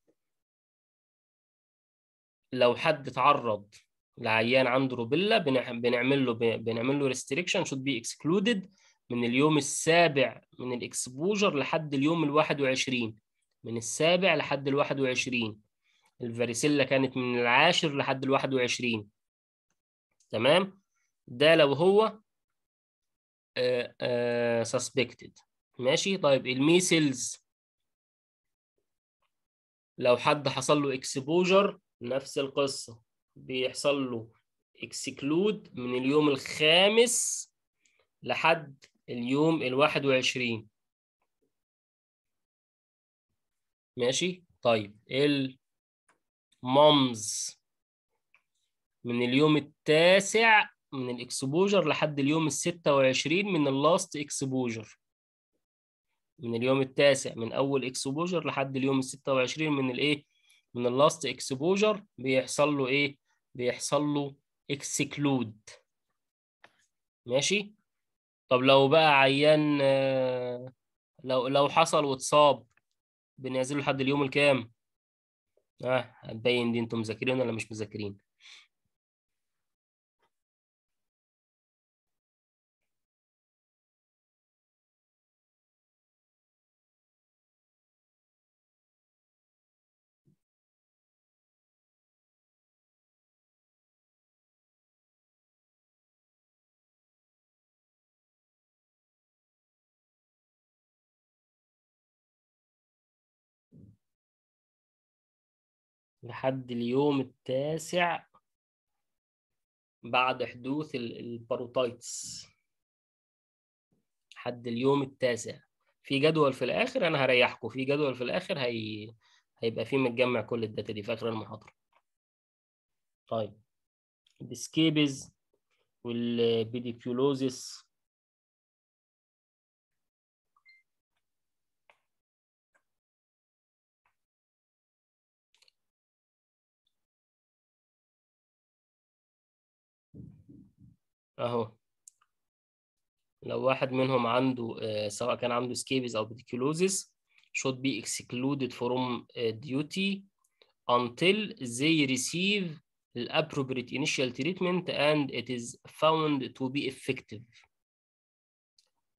لو حد اتعرض لعيان عنده روبيلا بنعمل له بنعمل له ريستريكشن شود بي اكسكلودد من اليوم السابع من الاكسبوجر لحد اليوم ال 21 من السابع لحد ال 21 الفاريسيلا كانت من العاشر لحد ال 21 تمام ده لو هو سسبكتد آه، آه، ماشي طيب الميسلز لو حد حصل له اكسبوجر نفس القصه بيحصل له اكسكلود من اليوم الخامس لحد اليوم ال 21 ماشي طيب ال مامز من اليوم التاسع من الاكسبوجر لحد اليوم ال 26 من اللاست اكسبوجر من اليوم التاسع من اول اكسبوجر لحد اليوم ال 26 من الايه من اللاست اكسبوجر بيحصل له ايه بيحصل له اكسكلود ماشي طب لو بقى عيان آه، لو لو حصل واتصاب بنعزله لحد اليوم الكام اه هتبين دي انتم مذاكرين ولا مش مذاكرين لحد اليوم التاسع بعد حدوث الباروتايتس لحد اليوم التاسع في جدول في الاخر انا هريحكم في جدول في الاخر هي... هيبقى فيه متجمع كل الداتا دي في اخر المحاضره طيب السكيبز والبيديكيولوزيس اهو لو واحد منهم عنده آه، سواء كان عنده سكيبز او بيديكيلوزيس should be excluded from آه، duty until they receive the appropriate initial treatment and it is found to be effective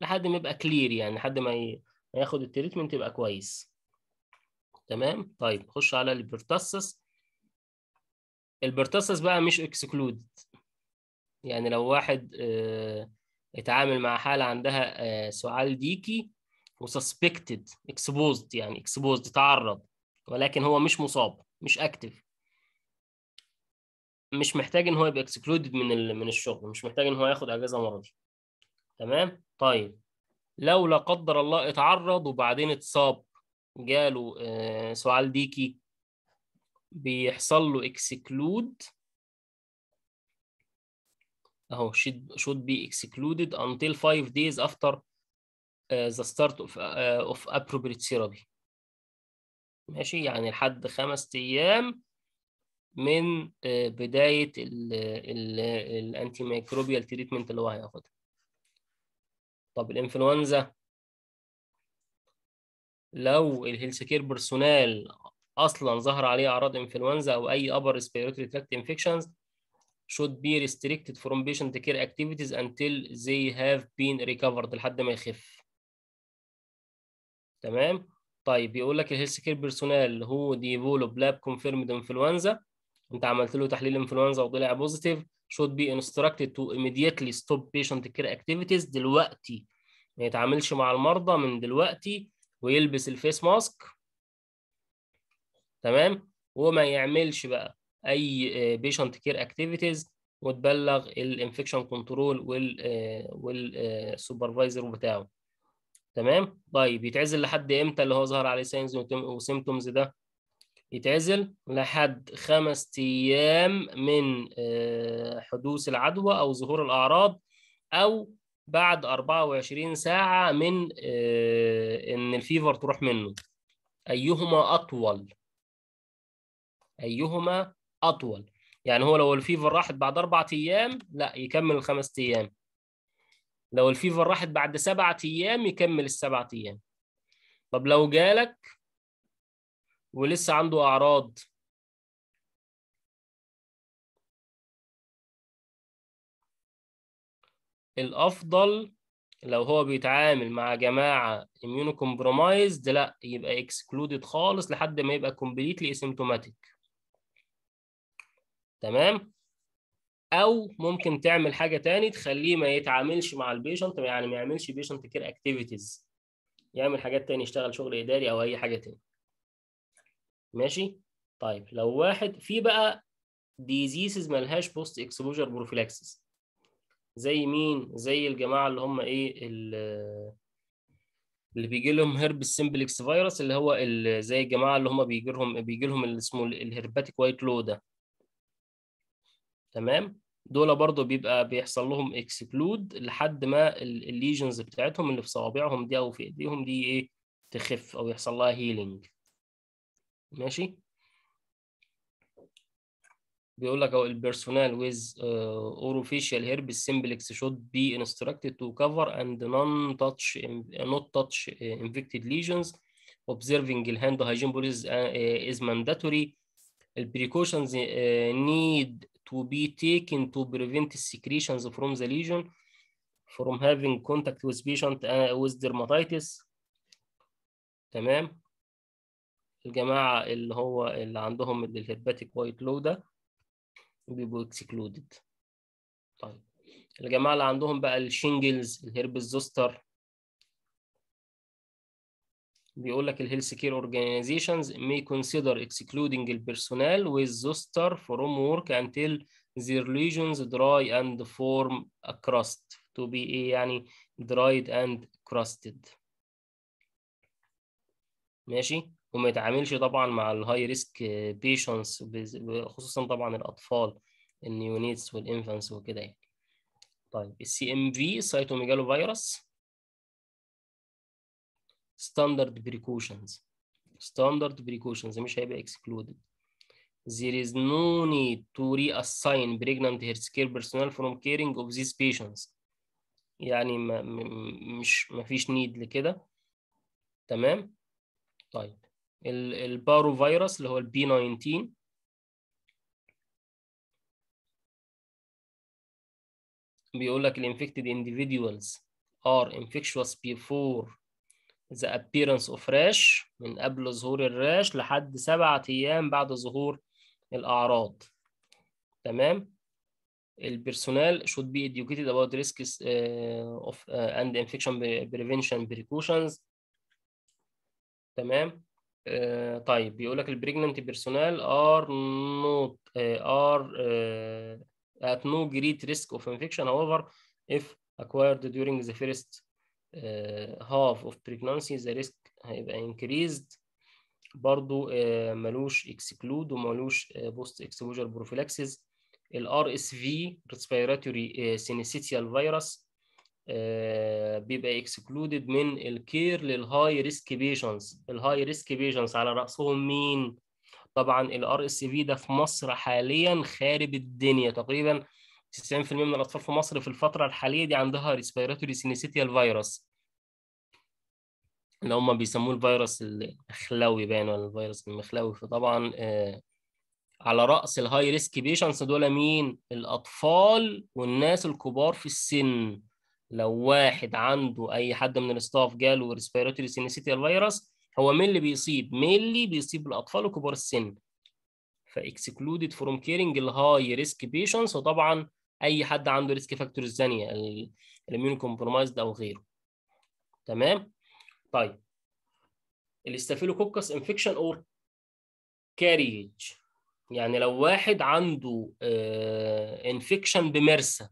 لحد ما يبقى كلير يعني لحد ما ياخد التريتمنت يبقى كويس تمام طيب نخش على البرتاسس البرتاسس بقى مش excluded يعني لو واحد آه، اتعامل مع حاله عندها آه، سعال ديكي وسسبكتد اكسبوزد يعني اكسبوزد تعرض ولكن هو مش مصاب مش اكتف مش محتاج ان هو يبقى اكسكلودد من من الشغل مش محتاج ان هو ياخد اجازه مرضي تمام طيب لو لا قدر الله اتعرض وبعدين اتصاب جاله آه، سعال ديكي بيحصل له اكسكلود اهو should, should be excluded until five days after uh, the start of, uh, of appropriate therapy ماشي يعني لحد خمس ايام من uh, بدايه الانتي ميكروبيال تريتمنت اللي هو هياخدها طب الانفلونزا لو الهيلث كير بيرسونال اصلا ظهر عليه اعراض انفلونزا او اي ابر ريسبيراتوري تراكت انفكشنز should be restricted from patient care activities until they have been recovered لحد ما يخف تمام طيب بيقول لك الهيلث كير بيرسونال هو ديفولوب لاب كونفيرمد انفلونزا انت عملت له تحليل انفلونزا وطلع بوزيتيف should be instructed to immediately stop patient care activities دلوقتي ما يتعاملش مع المرضى من دلوقتي ويلبس الفيس ماسك تمام وما يعملش بقى اي بيشنت كير اكتيفيتيز وتبلغ الانفكشن كنترول وال آه، والسوبرفايزر آه، بتاعه تمام طيب يتعزل لحد امتى اللي هو ظهر عليه ساينز وسيمتومز ده يتعزل لحد خمس ايام من آه، حدوث العدوى او ظهور الاعراض او بعد 24 ساعه من ان الفيفر تروح منه ايهما اطول ايهما اطول يعني هو لو الفيفر راحت بعد اربع ايام لا يكمل الخمس ايام لو الفيفر راحت بعد سبعة ايام يكمل السبعة ايام طب لو جالك ولسه عنده اعراض الافضل لو هو بيتعامل مع جماعه اميونو كومبرومايزد لا يبقى اكسكلودد خالص لحد ما يبقى كومبليتلي اسيمتوماتيك تمام او ممكن تعمل حاجه تاني تخليه ما يتعاملش مع البيشنت يعني ما يعملش بيشنت كير اكتيفيتيز يعمل حاجات تاني يشتغل شغل اداري او اي حاجه تاني ماشي طيب لو واحد في بقى ديزيزز ملهاش بوست اكسبوجر بروفيلاكسيس زي مين زي الجماعه اللي هم ايه اللي بيجي لهم هرب سمبلكس فيروس اللي هو زي الجماعه اللي هم بيجي لهم بيجي لهم اللي اسمه الهرباتيك وايت لو ده تمام دول برضو بيبقى بيحصل لهم اكسكلود لحد ما الليجنز بتاعتهم اللي في صوابعهم دي او في ايديهم دي ايه تخف او يحصل لها هيلينج ماشي بيقول لك او البيرسونال ويز اوروفيشال هيرب سيمبلكس شود بي انستراكتد تو كفر اند نون تاتش نوت تاتش انفكتد ليجنز observing الهاند هايجين policies از مانداتوري البريكوشنز نيد to be taken to prevent secretions from the lesion from having contact with patient uh, with dermatitis تمام الجماعة اللي هو اللي عندهم الهيرباتيك وايت لو ده بيبقوا اكسكلودد طيب الجماعة اللي عندهم بقى الشنجلز الهربس زوستر بيقول لك الهيلث كير اورجانيزيشنز مي كونسيدر اكسكلودنج البيرسونال ويز زوستر فروم ورك انتل until ليجنز دراي اند فورم form تو بي ايه يعني درايد اند كراستد ماشي وما يتعاملش طبعا مع الهاي ريسك بيشنس خصوصا طبعا الاطفال النيونيتس والانفانس وكده يعني طيب السي ام في سايتوميجالو فيروس standard precautions standard precautions مش هيبقى excluded there is no need to reassign pregnant healthcare personnel from caring of these patients يعني ما مش ما فيش نيد لكده تمام طيب البارو فيروس اللي هو البي 19 بيقول لك الانفكتد individuals are infectious before the appearance of rash من قبل ظهور الراش لحد سبعة أيام بعد ظهور الأعراض تمام البيرسونال should be educated about risks of and infection prevention precautions تمام طيب بيقول لك البريجننت بيرسونال are not are at no great risk of infection however if acquired during the first half of pregnancy the risk هيبقى increased برضو ملوش exclude وملوش post exposure prophylaxis ال RSV respiratory syncytial virus بيبقى excluded من الكير للهاي ريسك ال الهاي ريسك patients على راسهم مين طبعا ال RSV ده في مصر حاليا خارب الدنيا تقريبا 90% من الأطفال في مصر في الفترة الحالية دي عندها ريسبيراتوري سينيسيتيال فيروس اللي هم بيسموه الفيروس المخلوي باين ولا الفيروس المخلوي فطبعا آه، على رأس الهاي ريسك بيشنس دول مين؟ الأطفال والناس الكبار في السن لو واحد عنده أي حد من الستاف جاله ريسبيراتوري سينيسيتيال فيروس هو مين اللي بيصيب؟ مين اللي بيصيب الأطفال وكبار السن فاكسكلودد فروم كيرنج الهاي ريسك بيشنس وطبعا اي حد عنده ريسك فاكتورز ثانيه الاميون كومبرومايزد او غيره تمام طيب الاستافيلوكوكس انفكشن اور كاريج يعني لو واحد عنده انفكشن آه، بمرسى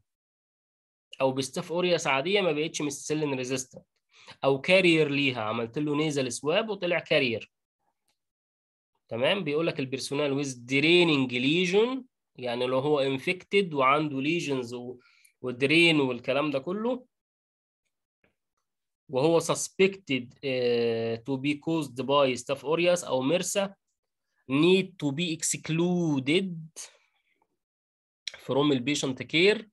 او بستاف اورياس عاديه ما بقتش مستسلين ريزيستنت او كارير ليها عملت له نيزل سواب وطلع كارير تمام بيقول لك البيرسونال ويز دريننج ليجن يعني لو هو انفكتد وعنده ليجنز ودرين والكلام ده كله وهو suspected uh, to be caused by staph aureus أو MRSA need to be excluded from البيشنت كير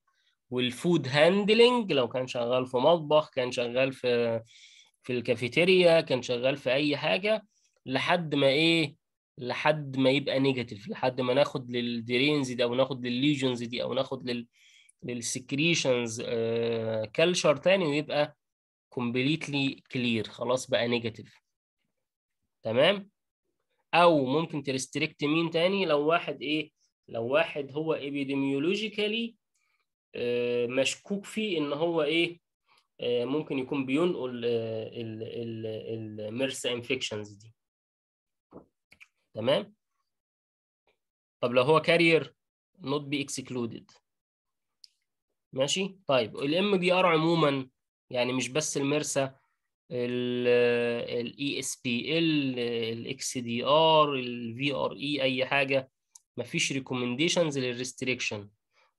والفود هاندلنج لو كان شغال في مطبخ كان شغال في في الكافيتيريا كان شغال في اي حاجه لحد ما ايه لحد ما يبقى نيجاتيف لحد ما ناخد للدرينز دي او ناخد للليجنز دي او ناخد لل للسكريشنز كلشر آه، تاني ويبقى كومبليتلي كلير خلاص بقى نيجاتيف تمام او ممكن تريستريكت مين تاني لو واحد ايه لو واحد هو ابيديميولوجيكالي آه، مشكوك فيه ان هو ايه آه، ممكن يكون بينقل الميرسا انفكشنز دي تمام طب لو هو كارير نوت بي اكسكلودد ماشي طيب الام دي ار عموما يعني مش بس المرسى الاي اس بي ال الاكس دي ار الفي ار اي اي حاجه مفيش ريكومنديشنز للريستريكشن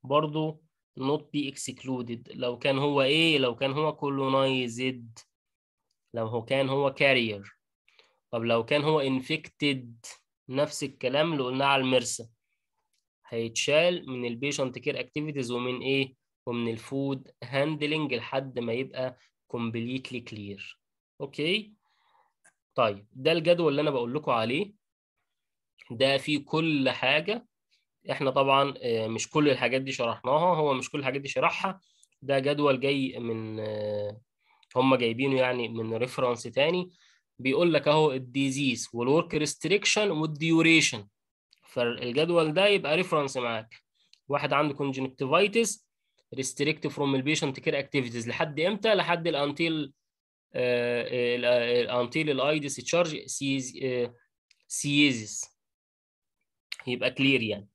برضو نوت بي اكسكلودد لو كان هو ايه لو كان هو كولونايزد لو هو كان هو كارير طب لو كان هو انفكتد نفس الكلام اللي قلناه على المرسى هيتشال من البيشنت كير اكتيفيتيز ومن ايه ومن الفود هاندلنج لحد ما يبقى كومبليتلي كلير اوكي طيب ده الجدول اللي انا بقول لكم عليه ده فيه كل حاجه احنا طبعا آه، مش كل الحاجات دي شرحناها هو مش كل الحاجات دي شرحها ده جدول جاي من آه، هم جايبينه يعني من ريفرنس تاني بيقول لك اهو الديزيز والورك ريستريكشن والديوريشن فالجدول ده يبقى ريفرنس معاك واحد عنده كونجنكتيفيتس ريستريكت فروم البيشنت كير اكتيفيتيز لحد امتى لحد الانتيل الانتيل الاي دي تشارج سيزيس يبقى كلير يعني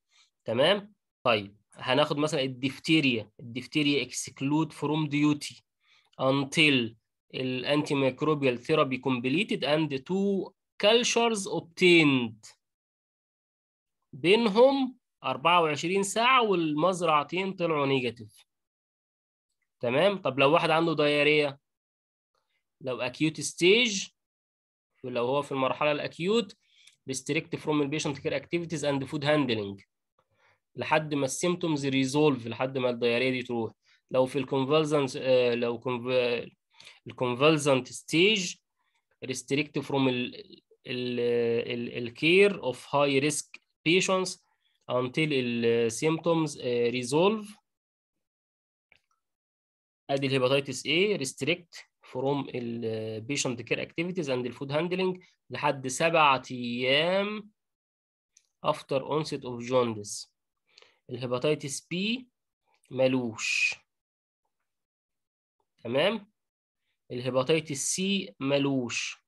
تمام طيب هناخد مثلا الدفتيريا الدفتيريا اكسكلود فروم ديوتي انتيل antimicrobial therapy completed and two cultures obtained بينهم 24 ساعة والمزرعتين طلعوا نيجاتيف تمام طب لو واحد عنده دايرية لو اكيوت ستيج لو هو في المرحلة الاكيوت restrict from patient care activities and food handling لحد ما السيمتومز ريزولف لحد ما الدايرية دي تروح لو في الكونفالزنس آه، لو الكونفلزنت ستيج ريستريكت فروم الكير اوف هاي ريسك patients until السيمتومز ريزولف ادي الهيباتيتس A restrict from البيشنت كير اكتيفيتيز اند الفود هاندلنج لحد سبعة ايام after onset of jaundice الهيباتيتس B ملوش تمام الهيباتيتس سي ملوش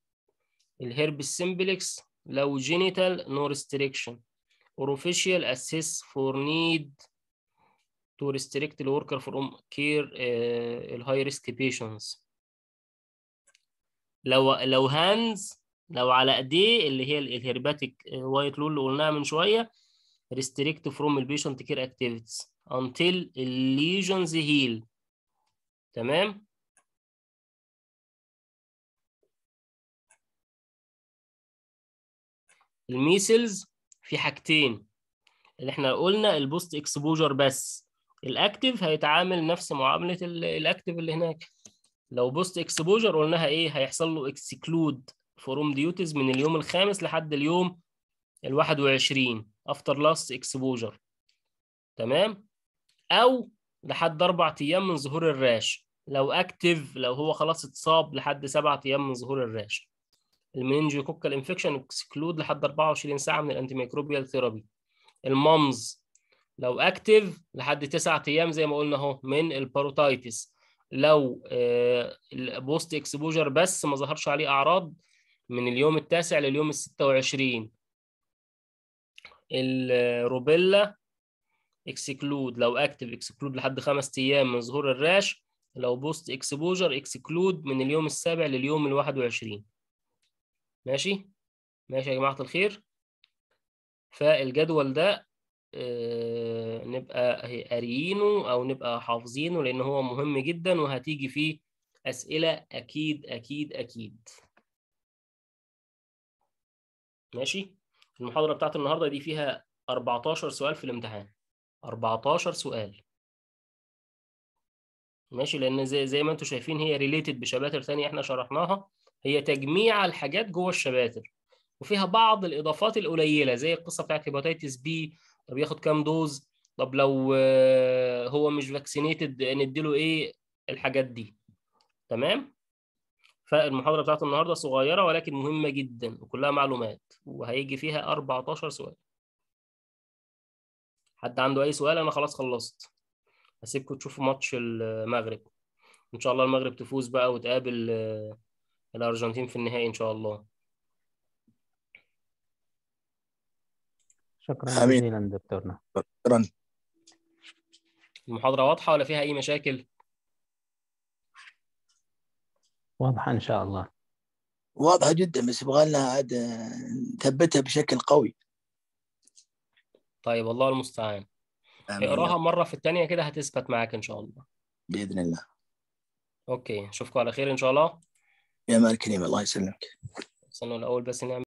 الهربس سمبلكس لو جينيتال نو ريستريكشن اوروفيشال اسيس فور نيد تو ريستريكت الوركر فروم كير الهاي ريسك بيشنز لو لو هاندز لو على ايديه اللي هي الهيرباتيك وايت uh, لول اللي قلناها من شويه ريستريكت فروم البيشنت كير اكتيفيتيز until الليجنز هيل تمام الميسلز في حاجتين اللي احنا قلنا البوست اكسبوجر بس الاكتف هيتعامل نفس معامله الاكتف اللي هناك لو بوست اكسبوجر قلناها ايه هيحصل له اكسكلود فروم ديوتيز من اليوم الخامس لحد اليوم ال 21 افتر لاست اكسبوجر تمام او لحد اربع ايام من ظهور الراش لو اكتف لو هو خلاص اتصاب لحد سبعة ايام من ظهور الراش المننجوكوكال انفكشن اكسكلود لحد 24 ساعه من الانتي ميكروبيال ثيرابي المامز لو اكتف لحد 9 ايام زي ما قلنا اهو من الباروتايتس لو البوست آه، اكسبوجر بس ما ظهرش عليه اعراض من اليوم التاسع لليوم ال 26 الروبيلا اكسكلود لو اكتف اكسكلود لحد خمس ايام من ظهور الراش لو بوست اكسبوجر اكسكلود من اليوم السابع لليوم ال 21 ماشي ماشي يا جماعة الخير فالجدول ده آه، نبقى قاريينه أو نبقى حافظينه لأن هو مهم جدا وهتيجي فيه أسئلة أكيد أكيد أكيد ماشي المحاضرة بتاعت النهاردة دي فيها 14 سؤال في الامتحان 14 سؤال ماشي لأن زي, زي ما أنتم شايفين هي ريليتد بشباتر تانية إحنا شرحناها هي تجميع الحاجات جوه الشباتر وفيها بعض الاضافات القليله زي القصه بتاعت هيباتيتس بي طب ياخد كام دوز طب لو آه، هو مش فاكسينيتد نديله ايه الحاجات دي تمام فالمحاضره بتاعت النهارده صغيره ولكن مهمه جدا وكلها معلومات وهيجي فيها 14 سؤال حد عنده اي سؤال انا خلاص خلصت هسيبكم تشوفوا ماتش المغرب ان شاء الله المغرب تفوز بقى وتقابل آه، الأرجنتين في النهائي إن شاء الله شكرا أمين. جزيلا دكتورنا شكرا المحاضرة واضحة ولا فيها أي مشاكل؟ واضحة إن شاء الله واضحة جدا بس يبغى لنا عاد نثبتها بشكل قوي طيب والله المستعان اقراها مرة في الثانية كده هتثبت معاك إن شاء الله بإذن الله أوكي أشوفكم على خير إن شاء الله يا مال الكريم الله يسلمك صلوا الأول بس نعم